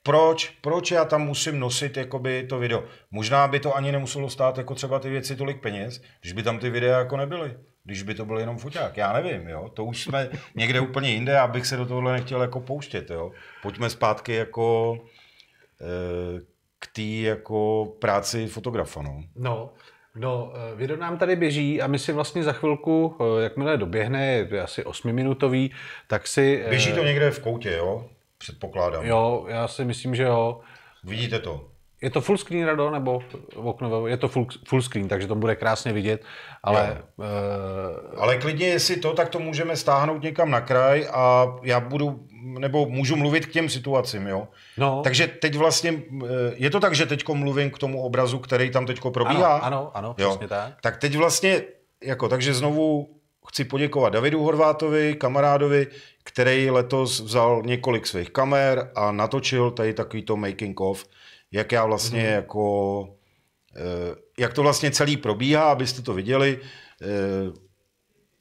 proč, proč já tam musím nosit jakoby to video? Možná by to ani nemuselo stát jako třeba ty věci tolik peněz, když by tam ty videa jako nebyly. Když by to byl jenom foťák, já nevím, jo. To už jsme [LAUGHS] někde úplně jinde, abych se do tohohle nechtěl jako pouštět, jo. Pojďme zpátky jako e, té jako práci fotografa. No. no. No, eh, video nám tady běží a my si vlastně za chvilku, eh, jakmile doběhne, je asi 8 minutový, tak si... Eh, běží to někde v koutě, jo? Předpokládám. Jo, já si myslím, že jo. Vidíte to? Je to full screen, Rado, nebo okno? Je to full, full screen, takže to bude krásně vidět, ale... Uh... Ale klidně, jestli to, tak to můžeme stáhnout někam na kraj a já budu, nebo můžu mluvit k těm situacím, jo? No. Takže teď vlastně, eh, je to tak, že teď mluvím k tomu obrazu, který tam teď probíhá? Ano, ano, ano přesně tak. Tak teď vlastně, jako, takže znovu chci poděkovat Davidu Horvátovi, kamarádovi, který letos vzal několik svých kamer a natočil tady takovýto making of, jak já vlastně hmm. jako, eh, jak to vlastně celý probíhá, abyste to viděli, eh,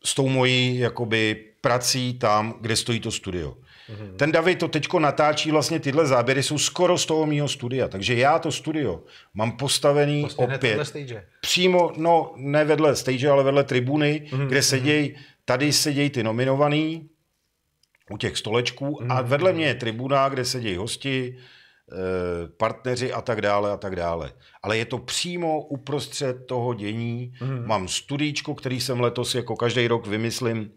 s tou mojí jakoby prací tam, kde stojí to studio. Mhm. Ten David to teďko natáčí, vlastně tyhle záběry jsou skoro z toho mýho studia, takže já to studio mám postavený vlastně opět. stage. Přímo, no ne vedle stage, ale vedle tribuny, hmm. kde mhm. sedějí, tady sedějí ty nominovaný, u těch stolečků mm. a mhm, vedle mě je tribuna, kde sedějí hosti, Eh, partneři a tak dále a tak dále. Ale je to přímo uprostřed toho dění. Mm. Mám studíčko, který jsem letos jako každý rok vymyslím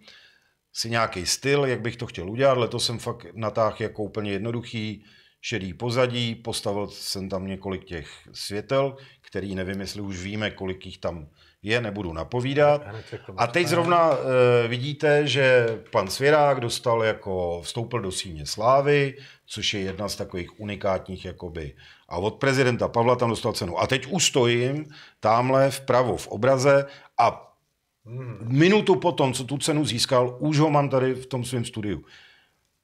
si nějaký styl, jak bych to chtěl udělat. Letos jsem fakt natáhl jako úplně jednoduchý šedý pozadí, postavil jsem tam několik těch světel, který nevím, jestli už víme, kolik jich tam je nebudu napovídat. A teď zrovna uh, vidíte, že pan Svěrák dostal jako, vstoupil do síně slávy, což je jedna z takových unikátních jakoby. A od prezidenta Pavla tam dostal cenu. A teď už stojím tamhle vpravo v obraze a hmm. minutu potom, co tu cenu získal, už ho mám tady v tom svém studiu.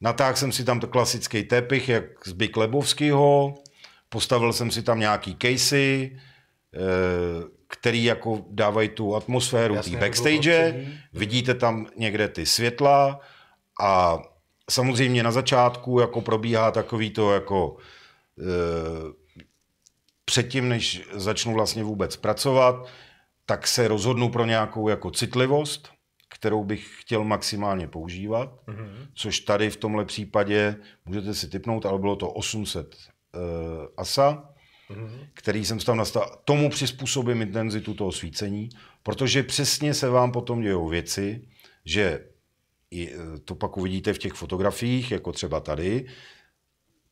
Natáhl jsem si tam to klasický tepich, jak z Byk Lebovskýho, postavil jsem si tam nějaký casey, eh, který jako dávají tu atmosféru té jako backstage, vidíte tam někde ty světla a samozřejmě na začátku jako probíhá takový to jako e, předtím, než začnu vlastně vůbec pracovat, tak se rozhodnu pro nějakou jako citlivost, kterou bych chtěl maximálně používat, mm-hmm. což tady v tomhle případě můžete si typnout, ale bylo to 800 e, eh, ASA mm-hmm. který jsem tam nastal Tomu přizpůsobím intenzitu toho svícení, protože přesně se vám potom dějou věci, že e, to pak uvidíte v těch fotografiích, jako třeba tady,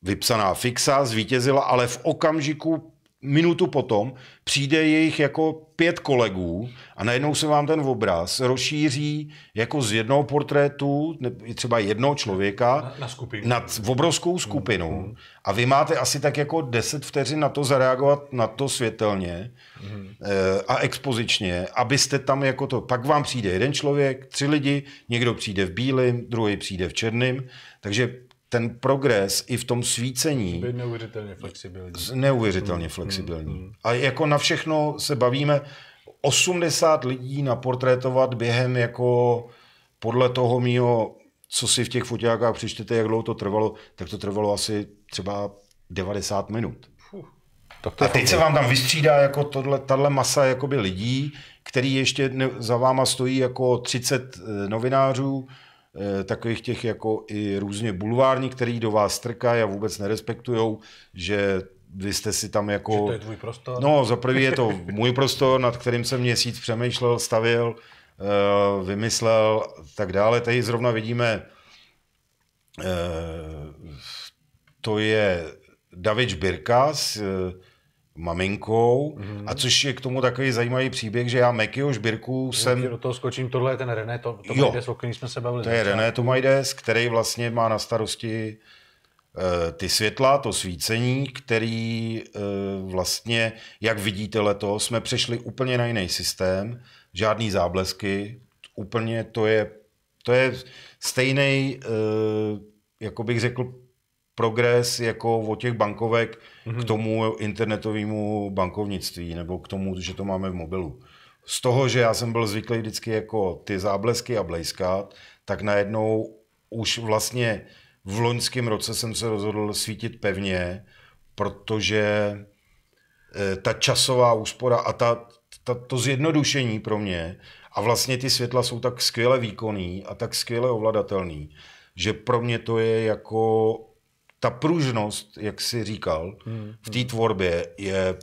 vypsaná fixa zvítězila, ale v okamžiku minutu potom přijde jejich jako pět kolegů a najednou se vám ten obraz rozšíří jako z jednoho portrétu, třeba jednoho člověka, na, na, skupinu. obrovskou skupinu hmm. a vy máte asi tak jako deset vteřin na to zareagovat na to světelně hmm. a expozičně, abyste tam jako to, pak vám přijde jeden člověk, tři lidi, někdo přijde v bílém, druhý přijde v černém, takže ten progres i v tom svícení byl neuvěřitelně flexibilní. Neuvěřitelně mm-hmm. flexibilní. Hmm. A jako na všechno se bavíme, 80 lidí naportrétovat během jako podle toho mýho, co si v těch fotákách přečtete, jak dlouho to trvalo, tak to trvalo asi třeba 90 minut. Tak to a teď se vám tam vystřídá jako tohle, tahle masa jakoby lidí, který ještě za váma stojí jako 30 eh, novinářů, Eh, takových těch jako i různě bulvární, který do vás strkají a vůbec nerespektujou, že vy jste si tam jako... Že to je tvůj prostor? No, za prvý je to můj prostor, nad kterým jsem měsíc přemýšlel, stavil, eh, vymyslel tak dále. Tady zrovna vidíme, eh, to je David Birkas, maminkou, mm-hmm. a což je k tomu takový zajímavý příběh, že já Mekyho Žbirku jsem... Do toho skočím, tohle je ten René to, to jo, Majdes, o kterým jsme se bavili. To je zvíř, René Tomajdes, který vlastně má na starosti uh, ty světla, to svícení, který uh, vlastně, jak vidíte letos, jsme přešli úplně na jiný systém, žádný záblesky, úplně to je, to je stejný, uh, eh, jako bych řekl, progres jako od těch bankovek mm-hmm. k mhm. tomu internetovému bankovnictví nebo k tomu, že to máme v mobilu. Z toho, že já jsem byl zvyklý vždycky jako ty záblesky a blejskat, tak najednou už vlastně v loňském roce jsem se rozhodl svítit pevně, protože eh, ta časová úspora a ta, ta, to zjednodušení pro mě a vlastně ty světla jsou tak skvěle výkonný a tak skvěle ovladatelný, že pro mě to je jako ta pružnost, jak jsi říkal, hmm. v té tvorbě je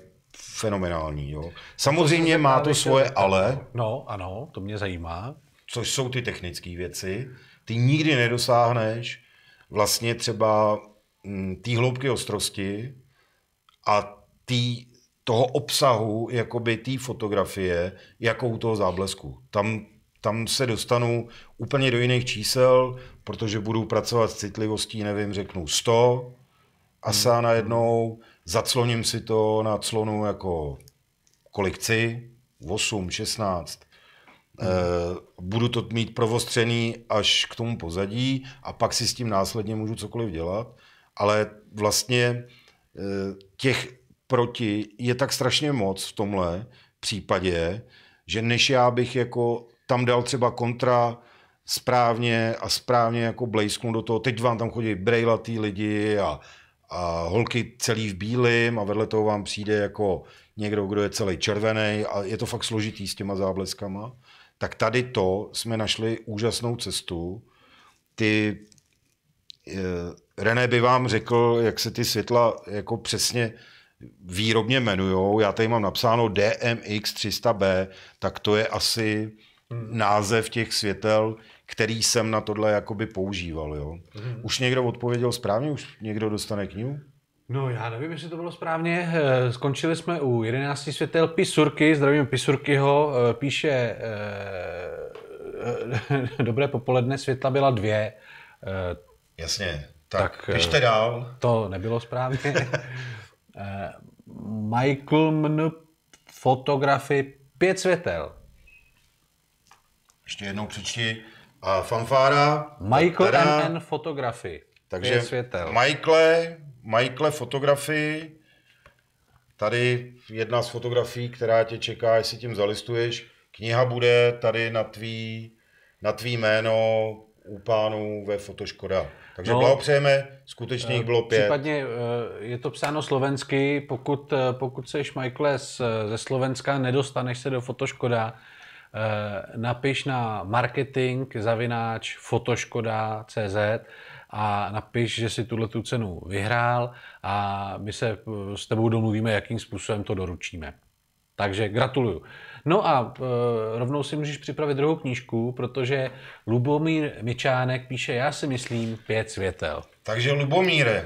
fenomenální. Jo. Samozřejmě má to svoje ale. No, ano, to mě zajímá. Což jsou ty technické věci. Ty nikdy nedosáhneš vlastně třeba mm, té hloubky ostrosti a tý, toho obsahu jakoby té fotografie, jako u toho záblesku. Tam, tam se dostanu úplně do jiných čísel, protože budu pracovat s citlivostí, nevím, řeknu 100, asa hmm. najednou, zacloním si to na clonu jako kolik chci, 8, 16, Hmm. Eh, budu to mít provostřený až k tomu pozadí a pak si s tím následně můžu cokoliv dělat, ale vlastně eh, těch proti je tak strašně moc v tomhle případě, že než já bych jako tam dal třeba kontra správně a správně jako blejsknu do toho. Teď vám tam chodí brejlatý lidi a, a holky celý v bílém a vedle toho vám přijde jako někdo, kdo je celý červený a je to fakt složitý s těma zábleskama. Tak tady to jsme našli úžasnou cestu. Ty e, René by vám řekl, jak se ty světla jako přesně výrobně jmenujou. Já tady mám napsáno DMX 300B, tak to je asi hmm. název těch světel, který jsem na tohle jakoby používal. Jo? Mm. Už někdo odpověděl správně? Už někdo dostane knihu? No já nevím, jestli to bylo správně. Eh, skončili jsme u 11 světel Pisurky. Zdravím Pisurkyho. Eh, píše eh, [LAUGHS] dobré popoledne, světla byla dvě. Jasně, tak, tak pište dál. To nebylo správně. [LAUGHS] Michael Mn fotografii pět světel. Ještě jednou přečti. A fanfára. Michael teda, MN fotografii. Takže světel. Michael, Michael fotografii. Tady jedna z fotografií, která tě čeká, jestli tím zalistuješ. Kniha bude tady na tvý, na tvý jméno u pánů ve Fotoškoda. Takže no, blahopřejeme, skutečně jich bylo eh, pět. Případně eh, je to psáno slovensky, pokud, eh, pokud seš, Michael, ze Slovenska, nedostaneš se do Fotoškoda, Eh, napiš na marketing zavináč fotoškoda.cz a napiš, že si tuhle tu cenu vyhrál a my se eh, s tebou domluvíme, jakým způsobem to doručíme. Takže gratuluju. No a e, rovnou si můžeš připravit druhou knížku, protože Lubomír Mičánek píše, já si myslím, pět světel. Takže Lubomíre, e,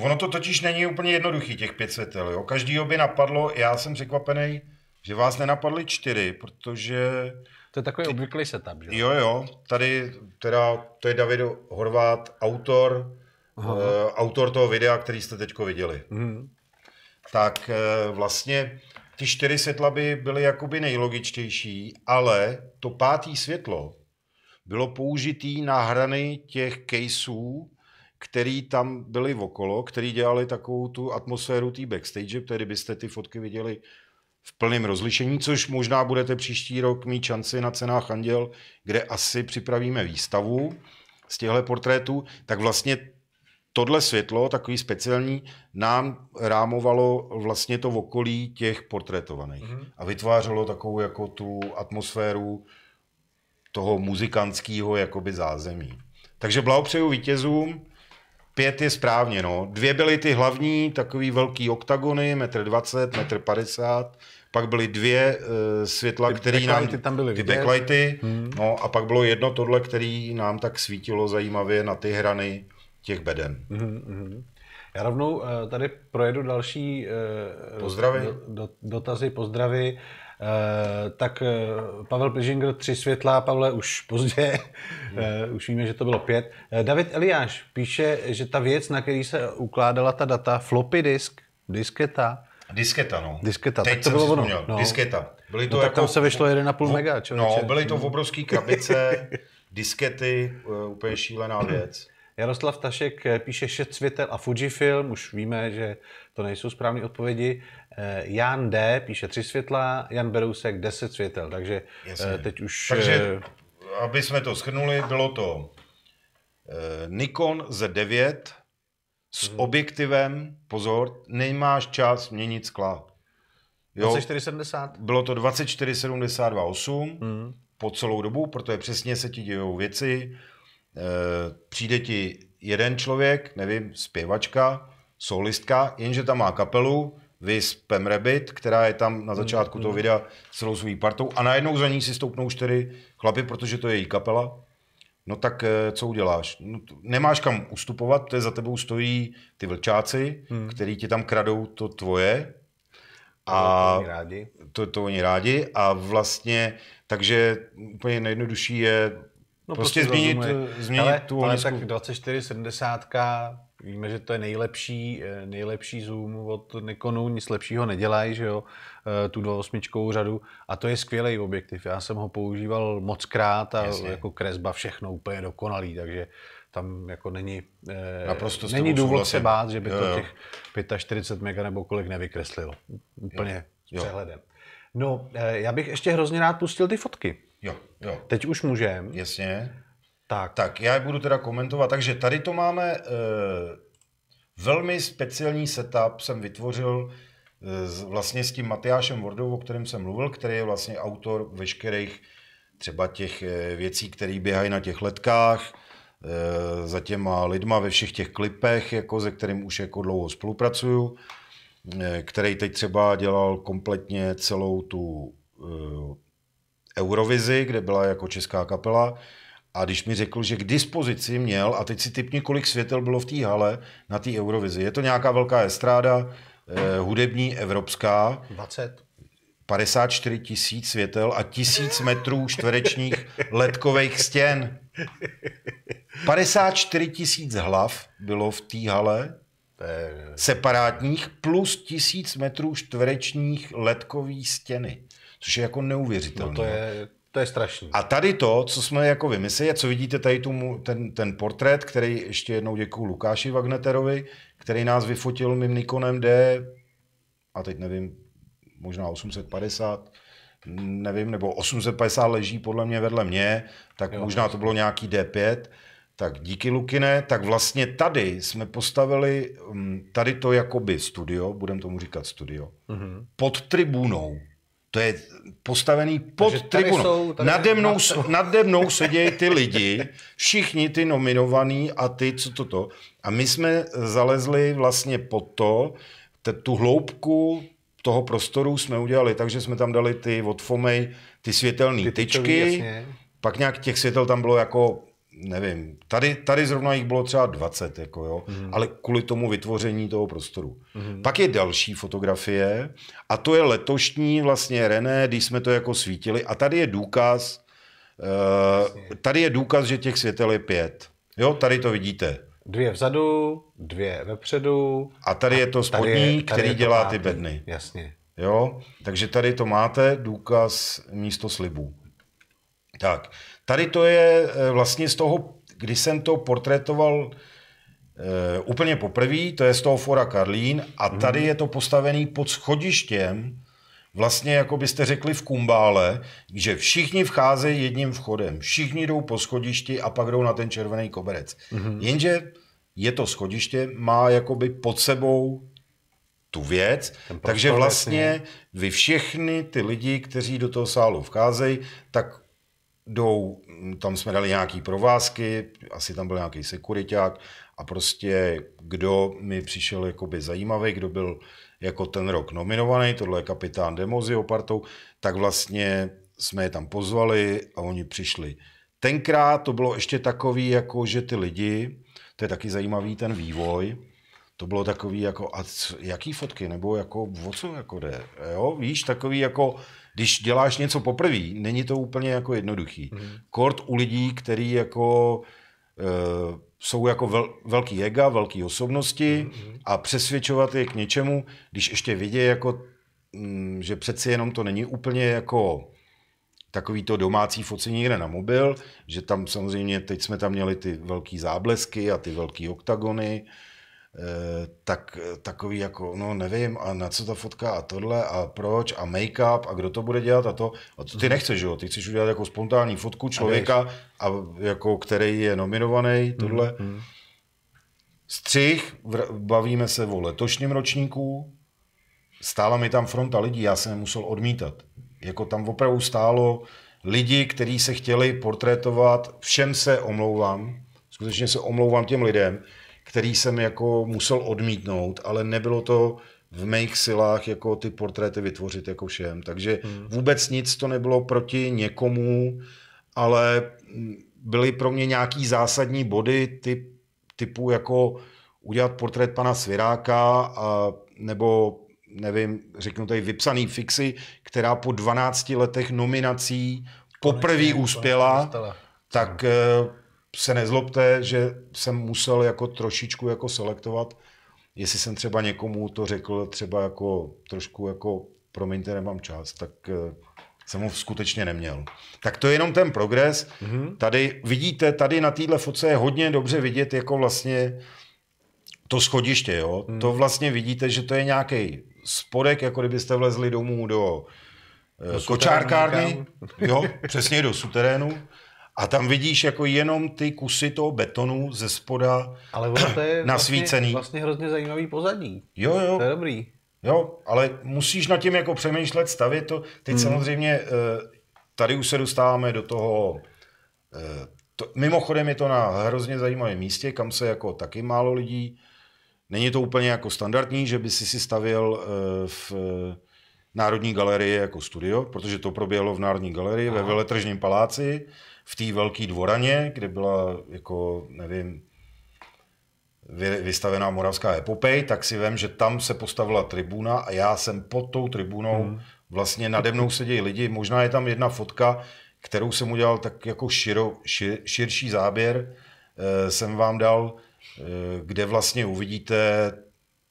ono to totiž není úplně jednoduchý těch pět světel. Jo? Každýho by napadlo, já jsem překvapený, že vás nenapadly čtyři, protože... To je takový ty... obvyklý setup, že? Jo, jo. Tady teda, to je David Horvát, autor, uh, autor toho videa, který jste teď viděli. Hmm. Tak uh, vlastně ty čtyři světla by byly jakoby nejlogičtější, ale to pátý světlo bylo použitý na hrany těch caseů, který tam byli okolo, který dělali takovou tu atmosféru té backstage, tedy byste ty fotky viděli v plném rozlišení, což možná budete příští rok mít šanci na cenách Anděl, kde asi připravíme výstavu z těchto portrétů, tak vlastně tohle světlo, takový speciální, nám rámovalo vlastně to v okolí těch portrétovaných mm-hmm. a vytvářelo takovou jako tu atmosféru toho muzikantského jakoby zázemí. Takže blahopřeju vítězům pět je správně, no. Dvě byly ty hlavní, takový velký oktagony, metr 20, metr 50, pak byly dvě uh, světla, ty které nám... tam byly Ty hmm. no a pak bylo jedno tohle, který nám tak svítilo zajímavě na ty hrany těch beden. Hmm, hmm. Já rovnou uh, tady projedu další uh, pozdravy. Do, do, dotazy, pozdravy. Eh, tak eh, Pavel Pližinger tři světla, Pavle už pozdě, [LAUGHS] eh, už víme, že to bylo pět. David Eliáš píše, že ta věc, na který se ukládala ta data, floppy disk, disketa, Disketa, no. Disketa, Teď tak to bylo ono. No. Disketa. Byly to no, tak jako, tam se vyšlo 1,5 no, no, mega, člověče. No, byly to v obrovský krabice, [LAUGHS] diskety, úplně šílená věc. Jaroslav Tašek píše šest světel a Fujifilm, už víme, že to nejsou správné odpovědi. Eh, Jan D. píše tři světla, Jan Berousek deset světel, takže eh, Jasně. teď už... Takže, eh, aby jsme to schrnuli, bylo to Nikon Z9 s mhm. objektivem, pozor, nemáš čas měnit skla. 2470? Bylo to 24,72,8 mm. po celou dobu, protože přesně se ti dějou věci. přijde ti jeden člověk, nevím, zpěvačka, solistka, jenže tam má kapelu, Viz Pam Rabbit, která je tam na začátku mm, toho videa celou svou partou a najednou za ní si stoupnou čtyři chlapy, protože to je její kapela. No tak eh, co uděláš? No, nemáš kam ustupovat, je za tebou stojí ty vlčáci, mm. který ti tam kradou to tvoje. A to, rádi. to, to oni rádi. A vlastně, takže úplně nejjednodušší je no, prostě, prostě změnit, změnit ale, tu ale tak 24, 70 Víme, že to je nejlepší, eh, nejlepší zoom od Nikonu, nic lepšího nedělají, že jo, eh, tu 28 řadu. A to je skvělý objektiv. Já jsem ho používal moc krát a Jasně. jako kresba všechno úplně dokonalý, takže tam jako není, eh, Naprosto není důvod se bát, že by jo, to těch 45 mega nebo kolik nevykreslilo. Úplně jo. s přehledem. No, já bych ještě hrozně rád pustil ty fotky. Jo, jo. Teď už můžem. Jasně. Tak. tak já je budu teda komentovat. Takže tady to máme e, velmi speciální setup, jsem vytvořil e, vlastně s tím Matyášem Vordovou, o kterém jsem mluvil, který je vlastně autor veškerých třeba těch e, věcí, které běhají na těch letkách, e, za těma lidma ve všech těch klipech, jako, se kterým už jako dlouho spolupracuju, e, který teď třeba dělal kompletně celou tu e, Eurovizi, kde byla jako česká kapela, a když mi řekl, že k dispozici měl, a teď si typně, kolik světel bylo v té hale na té Eurovizi. Je to nějaká velká estráda, eh, hudební, evropská. 20. 54 tisíc světel a tisíc metrů čtverečních letkových stěn. 54 tisíc hlav bylo v té hale separátních plus tisíc metrů čtverečních letkových stěny. Což je jako neuvěřitelné. No to je to je strašný. A tady to, co jsme jako vymysleli, a co vidíte tady tu, ten, ten portrét, který ještě jednou děkuju Lukáši Wagneterovi, který nás vyfotil mým Nikonem D, a teď nevím, možná 850, nevím, nebo 850 leží podle mě vedle mě, tak jo. možná to bylo nějaký D5, tak díky Lukine, tak vlastně tady jsme postavili mm, tady to jakoby studio, budem tomu říkat studio, mm-hmm. pod tribunou. To je postavený pod Takže tribunu. Jsou, tady nade, mnou, nade mnou sedějí ty lidi, všichni ty nominovaní a ty, co toto. A my jsme zalezli vlastně pod to, te, tu hloubku toho prostoru jsme udělali, takže jsme tam dali ty od Fomej, ty světelné ty tyčky, jasně. pak nějak těch světel tam bylo jako nevím, tady, tady zrovna jich bylo třeba 20, jako jo, mm. ale kvůli tomu vytvoření toho prostoru. Mm. Pak je další fotografie a to je letošní vlastně René, když jsme to jako svítili a tady je důkaz, eh, tady je důkaz, že těch světel je pět. Jo, tady to vidíte. Dvě vzadu, dvě vepředu. A tady a je to spodní, tady je, tady který je to dělá pátý, ty bedny. Jasně. Jo, takže tady to máte, důkaz místo slibů. Tak, Tady to je eh, vlastně z toho, kdy jsem to portrétoval eh, úplně poprvé, to je z toho Fora Karlín a mhm. tady je to postavený pod schodištěm, vlastně jako byste řekli v kumbále, že všichni vcházejí jedním vchodem, všichni jdou po schodišti a pak jdou na ten červený koberec. Mm-hmm. Jenže je to schodiště, má jakoby pod sebou tu věc, takže vlastně vy všechny ty lidi, kteří do toho sálu vcházejí, tak jdou, tam jsme dali nějaký provázky, asi tam byl nějaký sekuriták a prostě kdo mi přišel jakoby zajímavý, kdo byl jako ten rok nominovaný, tohle je kapitán Demozi opartou, tak vlastně jsme je tam pozvali a oni přišli. Tenkrát to bylo ještě takový, jako že ty lidi, to je taky zajímavý ten vývoj, to bylo takový jako, a jaký fotky, nebo jako, o co jako jde, jo, víš, takový jako, když děláš něco poprvé, není to úplně jako jednoduchý. Mm. Kort u lidí, který jako e, jsou jako vel, velký ega, velký osobnosti mm. a přesvědčovat je k něčemu, když ještě vidí jako, m, mm, že přeci jenom to není úplně jako takový to domácí focení někde na mobil, že tam samozřejmě, teď jsme tam měli ty velký záblesky a ty velký oktagony, Eh, tak takový jako, no nevím, a na co ta fotka a tohle a proč a make-up a kdo to bude dělat a to. A to ty mhm. nechceš, jo, ty chceš udělat jako spontánní fotku člověka, a, a jako, který je nominovaný, tohle. Mm-hmm. Střih, bavíme se o letošním ročníku, stála mi tam fronta lidí, já jsem musel odmítat. Jako tam opravdu stálo lidi, kteří se chtěli portrétovat, všem se omlouvám, skutečně se omlouvám těm lidem, který jsem jako musel odmítnout, ale nebylo to v mých silách jako ty portréty vytvořit jako všem. Takže hmm. vůbec nic to nebylo proti někomu, ale byly pro mě nějaký zásadní body typ, typu jako udělat portrét pana Sviráka a, nebo nevím, řeknu tady vypsaný fixy, která po 12 letech nominací poprvé uspěla, tak hmm. eh, se nezlobte, že jsem musel jako trošičku jako selektovat, jestli jsem třeba někomu to řekl třeba jako trošku jako promiňte, nemám čas, tak eh, jsem ho skutečně neměl. Tak to je jenom ten progres. Mm-hmm. Tady vidíte, tady na téhle fotce je hodně dobře vidět jako vlastně to schodiště, jo. Mm. To vlastně vidíte, že to je nějaký spodek, jako kdybyste vlezli domů do, eh, do kočárkárny, jo, přesně do suterénu. A tam vidíš jako jenom ty kusy toho betonu ze spoda Ale to je [CLEARS THROAT] vlastně nasvícený. Vlastně, vlastně hrozně zajímavý pozadí. Jo, jo. To je dobrý. Jo, ale musíš nad tím jako přemýšlet, stavět to. Teď hmm. samozřejmě eh, tady už se dostáváme do toho eh, to, mimochodem je to na hrozně zajímavém místě, kam se jako taky málo lidí. Není to úplně jako standardní, že by si si stavil. Eh, v Národní galerie jako studio, protože to proběhlo v Národní galerii ve Veletržním paláci, v té velké dvoraně, kde byla jako, nevím, vystavená moravská epopej, tak si vím, že tam se postavila tribuna a já jsem pod tou tribunou, hmm. vlastně nade mnou sedějí lidi, možná je tam jedna fotka, kterou jsem udělal tak jako širo, šir, širší záběr, eh, jsem vám dal, eh, kde vlastně uvidíte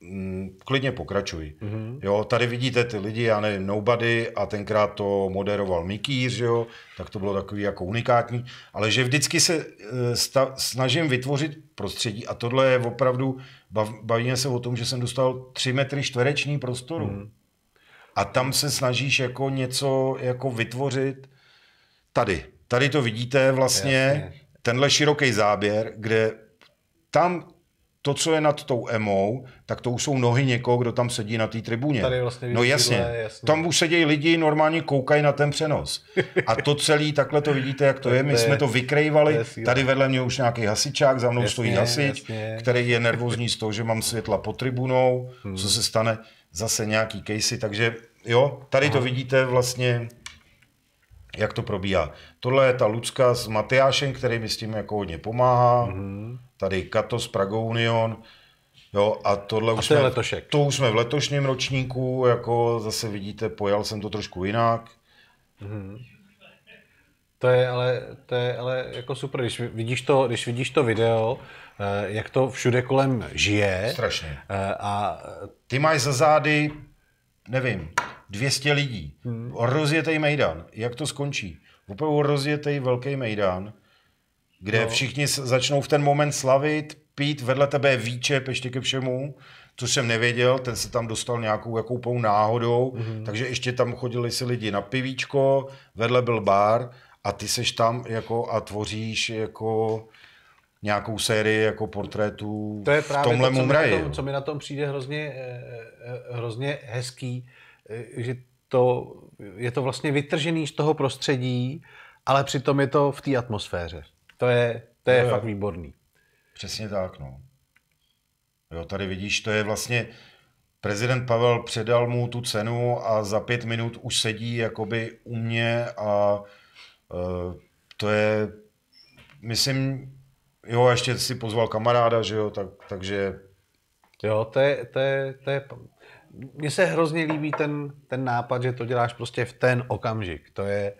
mm, klidně pokračuj. Mm-hmm. Jo, tady vidíte ty lidi, já nevím, Nobody a tenkrát to moderoval Mikýř, jo, tak to bylo takový jako unikátní, ale že vždycky se eh, sta- snažím vytvořit prostředí a tohle je opravdu, bav, bavíme se o tom, že jsem dostal 3 metry čtvereční prostoru. Mm-hmm. A tam se snažíš jako něco jako vytvořit tady. Tady to vidíte vlastně, Jasně. tenhle široký záběr, kde tam to, co je nad tou emou, tak to už jsou nohy někoho, kdo tam sedí na té tribuně. Tady vlastně no jasně. Díle, jasně. Tam už sedějí lidi, normálně koukají na ten přenos. A to celý, takhle to vidíte, jak to [LAUGHS] je. My jsme to vykrejvali. Tady vedle mě už nějaký hasičák, za mnou jasně, stojí hasič, jasně. který je nervózní z toho, že mám světla pod tribunou, hmm. co se stane, zase nějaký casey. Takže jo, tady Aha. to vidíte vlastně jak to probíhá. Tohle je ta Lucka s Matyášem, který mi s tím jako hodně pomáhá. Mm-hmm tady Kato z Praga Union, Jo, a tohle a už, jsme, letošek. to už jsme v letošním ročníku, jako zase vidíte, pojal jsem to trošku jinak. Mm-hmm. To je ale, to je ale jako super, když vidíš to, když vidíš to video, eh, jak to všude kolem žije. Strašně. Eh, a... Ty máš za zády, nevím, 200 lidí. Hmm. Rozjetej mejdan. Jak to skončí? Opravdu rozjetej velký mejdan kde no. všichni začnou v ten moment slavit, pít, vedle tebe je výčep ještě ke všemu, co jsem nevěděl, ten se tam dostal nějakou jakoupou náhodou, mm-hmm. takže ještě tam chodili si lidi na pivíčko, vedle byl bar a ty seš tam jako a tvoříš jako nějakou sérii jako portrétů to je právě v tomhle to, co Mi tom, co mi na tom přijde hrozně, eh, eh, hrozně hezký, eh, že to, je to vlastně vytržený z toho prostředí, ale přitom je to v té atmosféře. To je, to je no, fakt jo. výborný. Přesně tak, no. Jo, tady vidíš, to je vlastně, prezident Pavel předal mu tu cenu a za pět minut už sedí jakoby u mě a uh, to je, myslím, jo, a ještě si pozval kamaráda, že jo, tak, takže... Jo, to je, to je, to je, mně se hrozně líbí ten, ten nápad, že to děláš prostě v ten okamžik, to je,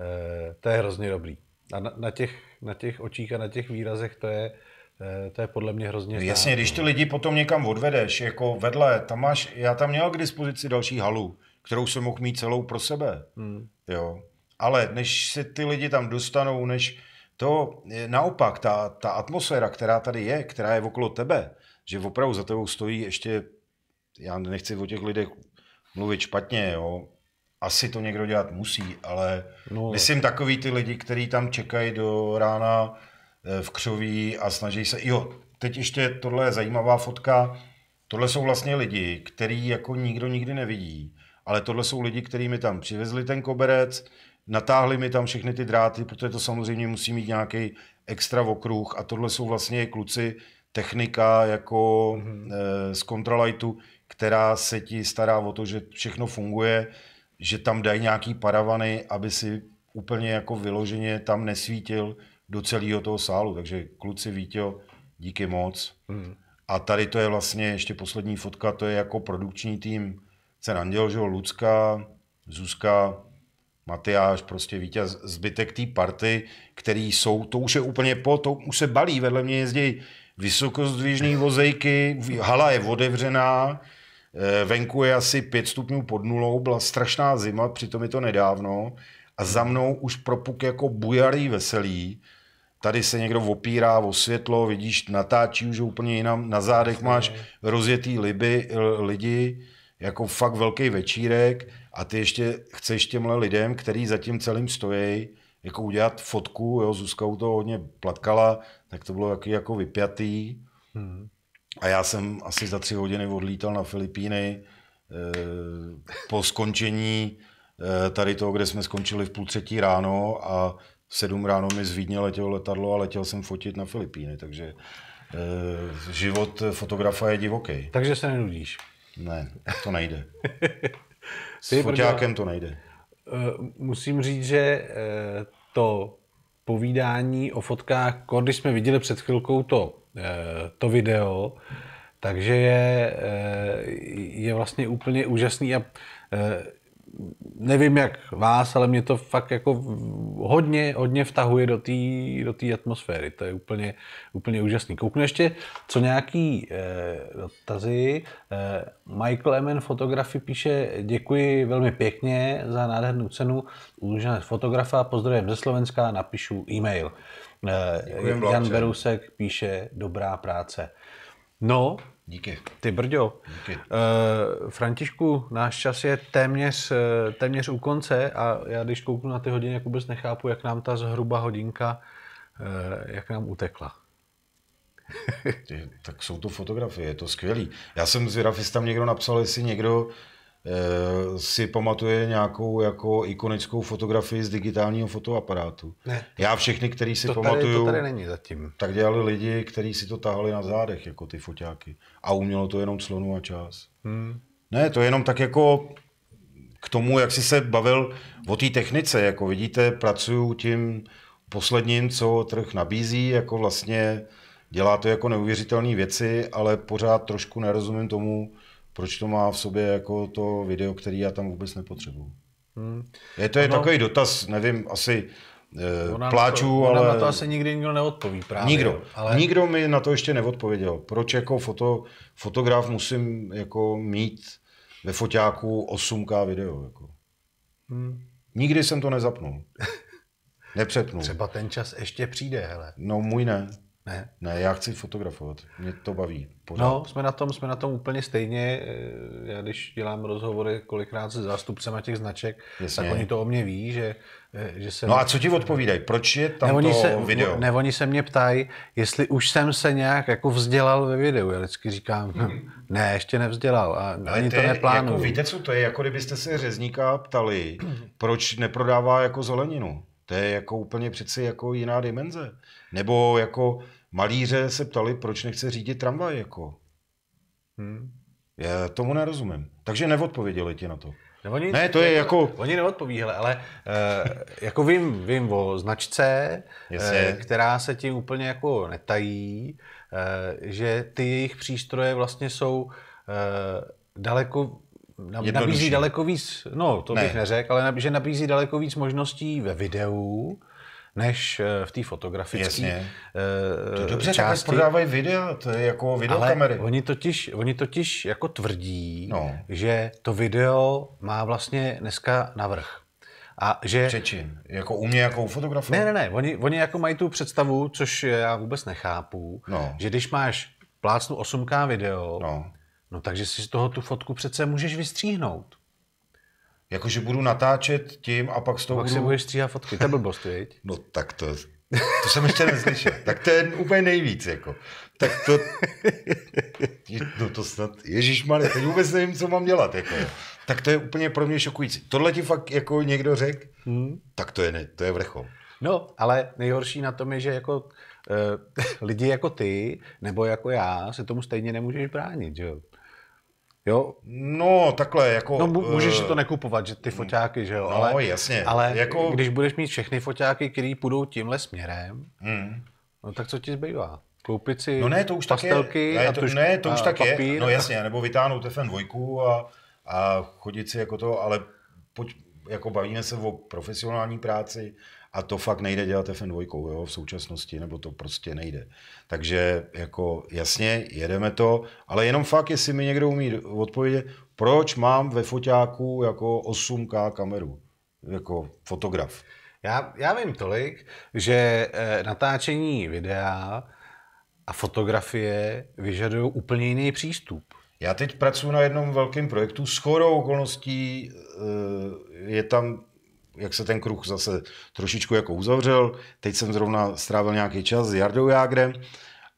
eh, to je hrozně dobrý. A na, na těch na těch očích a na těch výrazech, to je, eh, to je podle mě hrozně no Jasně, když ty lidi potom někam odvedeš, jako vedle, tam máš, já tam měl k dispozici další halu, kterou jsem mohl mít celou pro sebe. Hmm. Jo. Ale než si ty lidi tam dostanou, než to eh, naopak, ta, ta atmosféra, která tady je, která je okolo tebe, že opravdu za tebou stojí ještě, já nechci o těch lidech mluvit špatně, jo, asi to někdo dělat musí, ale no, myslím takový ty lidi, kteří tam čekají do rána eh, v křoví a snaží se, jo, teď ještě tohle je zajímavá fotka, tohle jsou vlastně lidi, který jako nikdo nikdy nevidí, ale tohle jsou lidi, kteří mi tam přivezli ten koberec, natáhli mi tam všechny ty dráty, protože to samozřejmě musí mít nějaký extra okruh a tohle jsou vlastně kluci, technika jako mm-hmm. z Contralightu, která se ti stará o to, že všechno funguje, že tam dají nějaký paravany, aby si úplně jako vyloženě tam nesvítil do celého toho sálu. Takže kluci Vítěl, díky moc. Mm. A tady to je vlastně ještě poslední fotka, to je jako produkční tým Cen Anděl, že Lucka, Zuzka, Matyáš, prostě vítěz, zbytek té party, který jsou, to už je úplně po, to už se balí, vedle mě jezdí vysokozdvižný vozejky, hala je otevřená, Eh, venku je asi 5 stupňů pod nulou, byla strašná zima, přitom je to nedávno a za mnou už propuk jako bujarý veselý, tady se někdo opírá o světlo, vidíš, natáčí už úplně jinam, na zádech máš no. rozjetý liby, lidi, jako fakt velký večírek a ty ještě chceš těmhle lidem, který za tím celým stojí, jako udělat fotku, jo, Zuzka u toho hodně platkala, tak to bylo jako vypjatý. Hmm. A já jsem asi za tři hodiny odlítal na Filipíny eh, po skončení eh, tady toho, kde jsme skončili v půl třetí ráno a v sedm ráno mi z Vídně letělo letadlo a letěl jsem fotit na Filipíny, takže eh, život fotografa je divoký. Takže se nenudíš. Ne, to nejde. [LAUGHS] S fotákem to nejde. Musím říct, že to povídání o fotkách, když jsme viděli před chvilkou to Eh, to video, takže je, eh, je vlastně úplně úžasný a eh, nevím jak vás, ale mě to fakt jako hodně, hodně vtahuje do té do tý atmosféry. To je úplně, úplně úžasný. Kouknu ještě, co nějaký eh, dotazy. Eh, Michael Emen Fotografy píše, děkuji velmi pěkně za nádhernou cenu. úžasný fotografa, pozdravím ze Slovenska, napíšu e-mail. Eh, Eh, Děkujem, Jan Vláče. Berousek píše dobrá práce. No, Díky. Ty brďo. Díky. Uh, Františku, náš čas je téměř, eh, téměř u konce a já když kouknu na ty hodiny, jak vůbec nechápu, jak nám ta zhruba hodinka, uh, jak nám utekla. Ty, tak jsou to fotografie, je to skvělý. Já jsem zvědav, jestli tam někdo napsal, jestli někdo Eh, si pamatuje nějakou jako ikonickou fotografii z digitálního fotoaparátu. Ne. Já všechny, který si to pamatuju, tady, to tady není zatím. tak dělali lidi, kteří si to tahali na zádech, jako ty foťáky. A umělo to jenom slonu a čas. Hmm. Ne, to je jenom tak jako k tomu, jak jsi se bavil o té technice. Jako vidíte, pracuju tím posledním, co trh nabízí, jako vlastně dělá to jako neuvěřitelné věci, ale pořád trošku nerozumím tomu, proč to má v sobě jako to video, který já tam vůbec nepotřebuju. Hmm. Je to je takový dotaz, nevím, asi eh, ona pláču, to, ona ale... na to asi nikdy nikdo neodpoví právě. Nikdo. Ale... Nikdo mi na to ještě neodpověděl. Proč jako foto, fotograf musím jako mít ve foťáku 8K video. Jako. Hmm. Nikdy jsem to nezapnul. [LAUGHS] Nepřepnul. Třeba ten čas ještě přijde, hele. No můj ne. Ne. Ne, já chci fotografovat. Mě to baví. Pořád. No, jsme na tom, jsme na tom úplně stejně. Eh, já když dělám rozhovory kolikrát se zástupcem těch značek, Jasně. tak oni to o mě ví, že, eh, že se. No a co ti odpovídají? Proč je tam to se, video? Ne, oni se mě ptají, jestli už jsem se nějak jako vzdělal ve videu. Já vždycky říkám, hm, ne, ještě nevzdělal a Ale ani to, to neplánuju. Jako, víte, co to je? Jako kdybyste se řezníka ptali, proč neprodává jako zeleninu. To je jako úplně přeci jako jiná dimenze. Nebo jako malíře se ptali, proč nechce řídit tramvaj, jako. Hmm. Já tomu nerozumím. Takže neodpověděli ti na to. No oni, ne, to je jako... Oni hele, ale uh, jako vím, vím o značce, uh, která se ti úplně jako netají, uh, že ty jejich přístroje vlastně jsou uh, daleko nabízí daleko víc, no to ne. bych neřekl, ale že nabízí daleko víc možností ve videu, než eh, v té fotografické eh, To dobře, části. prodávají videa, to je jako videokamery. Ale oni totiž, oni totiž jako tvrdí, no. že to video má vlastně dneska navrh. A že... Přečin. Jako u mě jako u fotografu? Ne, ne, ne. Oni, oni jako mají tu představu, což já vůbec nechápu, no. že když máš plácnu 8K video, no. no takže si z toho tu fotku přece můžeš vystříhnout. Jakože budu natáčet tím a pak s tou pak budu... si budeš stříhat fotky, to byl blbost, viď? No tak to, to jsem ještě neslyšel. [LAUGHS] tak to je úplně nejvíc, jako. Tak to... No to snad... Ježíš Mare, teď vůbec nevím, co mám dělat, jako. Tak to je úplně pro mě šokující. Tohle ti fakt jako někdo řekl? Hmm. Tak to je, ne, to je vrchol. No, ale nejhorší na tom je, že jako eh, [LAUGHS] lidi jako ty, nebo jako já, se tomu stejně nemůžeš bránit, že jo? Jo? No, takhle, jako... No, můžeš uh, to nekupovat, že ty foťáky, že jo? No, ale, jasně. Ale jako... když budeš mít všechny foťáky, které půjdou tímhle směrem, mm. no tak co ti zbývá? Koupit si no ne, to už pastelky tak je. Ne, to, a tuž, ne, to už a tak papír. je. No jasně, nebo vytáhnout FN2 a, a chodit si jako to, ale pojď, jako bavíme se o profesionální práci, a to fakt nejde dělat FN2 jo, v současnosti, nebo to prostě nejde. Takže jako jasně, jedeme to, ale jenom fakt, jestli mi někdo umí odpovědět, proč mám ve foťáku jako 8K kameru, jako fotograf. Já, já vím tolik, že eh, natáčení videa a fotografie vyžadují úplně jiný přístup. Já teď pracuji na jednom velkém projektu. S chorou okolností eh, je tam jak se ten kruh zase trošičku jako uzavřel. Teď jsem zrovna strávil nějaký čas s Jardou Jágrem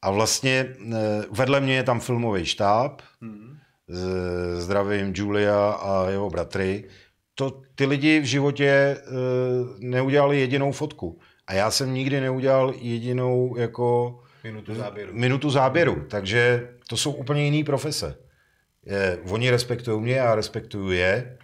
a vlastně eh, vedle mě je tam filmový štáb, hmm. zdravím Julia a jeho bratry. To ty lidi v životě eh, neudělali jedinou fotku. A já jsem nikdy neudělal jedinou jako minutu záběru. Minutu záběru. Takže to jsou úplně jiné profese. Je, oni respektují mě, já respektuju je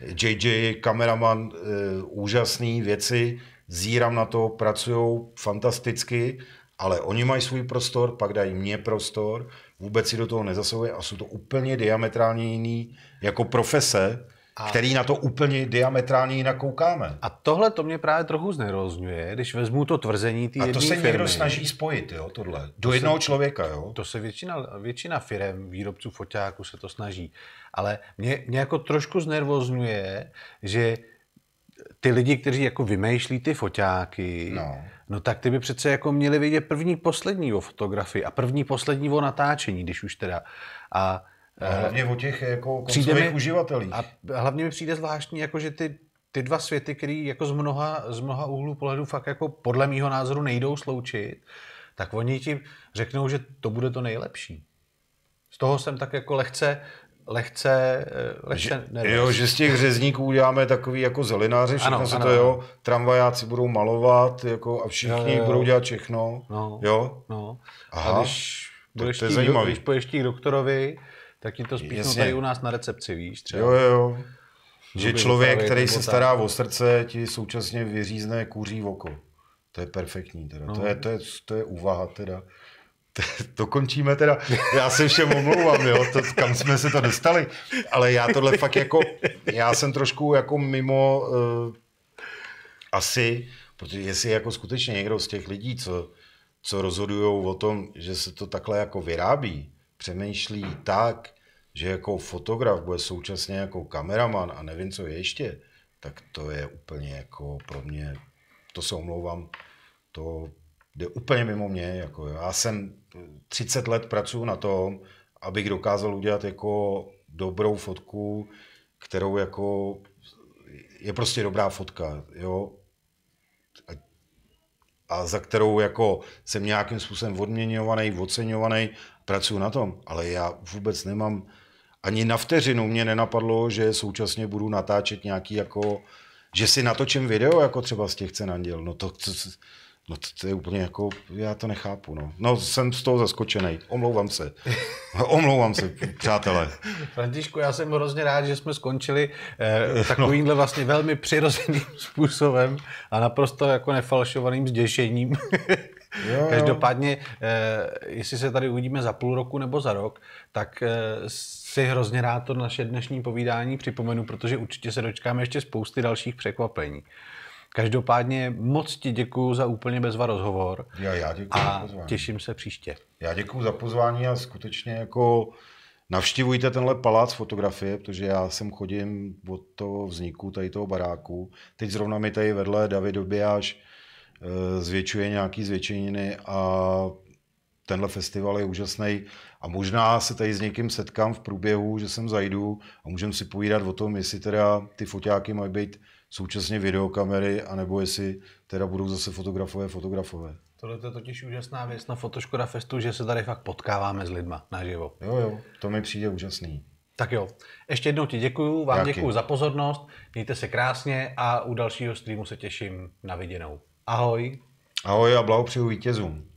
JJ, kameraman, eh, úžasné věci, zírám na to, pracují fantasticky, ale oni mají svůj prostor, pak dají mě prostor, vůbec si do toho nezasahuje a jsou to úplně diametrálně jiný jako profese, a... který na to úplně diametrálně jinak koukáme. A tohle to mě právě trochu znerozňuje, když vezmu to tvrzení té A to se firmy. někdo snaží spojit, jo, tohle. Do to jednoho se, člověka, jo. To se většina, většina firm, výrobců foťáků se to snaží. Ale mě, mě jako trošku znervozňuje, že ty lidi, kteří jako vymýšlí ty foťáky, no. no tak ty by přece jako měli vidět první, poslední o fotografii a první, poslední o natáčení, když už teda. A a eh, hlavně o těch jako koncových mi, uživatelích. A hlavně mi přijde zvláštní, jako že ty, ty dva světy, které jako z mnoha, z mnoha úhlů pohledu fakt jako podle mýho názoru nejdou sloučit, tak oni ti řeknou, že to bude to nejlepší. Z toho jsem tak jako lehce, lehce, eh, lehce že, Jo, že z těch řezníků uděláme takový jako zelenáři, všechno ano, se ano. to, jo, tramvajáci budou malovat, jako a všichni jo, jo. budou dělat všechno, no, jo? No. Aha. A když budeš to, je tí, zajímavý. Když doktorovi, tak jim to spíš tady u nás na recepci, víš? Třeba. Jo, jo. Že člověk, který jako se stará o srdce, ti současně vyřízne kůří v oko. To je perfektní teda. No. To, je, to, je, to je teda. To končíme teda. Já se všem omlouvám, jo, to, kam jsme se to dostali. Ale já tohle fakt jako, já jsem trošku jako mimo uh, asi, protože jestli jako skutečně někdo z těch lidí, co, co rozhodují o tom, že se to takhle jako vyrábí, přemýšlí tak, že jako fotograf bude současně jako kameraman a nevím, co je ještě, tak to je úplně jako pro mě, to se omlouvám, to jde úplně mimo mě. Jako já jsem 30 let pracuji na tom, abych dokázal udělat jako dobrou fotku, kterou jako je prostě dobrá fotka, jo. A, a za kterou jako jsem nějakým způsobem odměňovaný, oceňovaný, pracuji na tom, ale já vůbec nemám ani na vteřinu mě nenapadlo, že současně budu natáčet nějaký jako, že si natočím video jako třeba z těch anděl. No to, to, no to, to je úplně jako, já to nechápu. No, no jsem z toho zaskočený. Omlouvám se. [LAUGHS] Omlouvám se, přátelé. Františku, já jsem hrozně rád, že jsme skončili eh, [LAUGHS] no. takovýmhle vlastně velmi přirozeným [LAUGHS] způsobem a naprosto jako nefalšovaným zděšením. Jo, jo. Každopádně, eh, jestli se tady uvidíme za půl roku nebo za rok, tak eh, si hrozně rád to naše dnešní povídání připomenu, protože určitě se dočkáme ještě spousty dalších překvapení. Každopádně moc ti děkuji za úplně bezva rozhovor. Já, já děkuji a za pozvání. těším se příště. Já děkuji za pozvání a skutečně jako navštivujte tenhle palác fotografie, protože já sem chodím od toho vzniku tady toho baráku. Teď zrovna mi tady vedle David Obiáš eh, zvětšuje nějaký zvětšeniny a tenhle festival je úžasný. A možná se tady s někým setkám v průběhu, že sem zajdu a můžem si povídat o tom, jestli teda ty foťáky mají být současně videokamery, anebo jestli teda budou zase fotografové, fotografové. Tohle je totiž úžasná věc na Fotoškoda Festu, že se tady fakt potkáváme s lidma naživo. Jo, jo, to mi přijde úžasný. Tak jo, ještě jednou ti děkuju, vám děkuju za pozornost, mějte se krásně a u dalšího streamu se těším na viděnou. Ahoj. Ahoj a blahopřeju vítězům.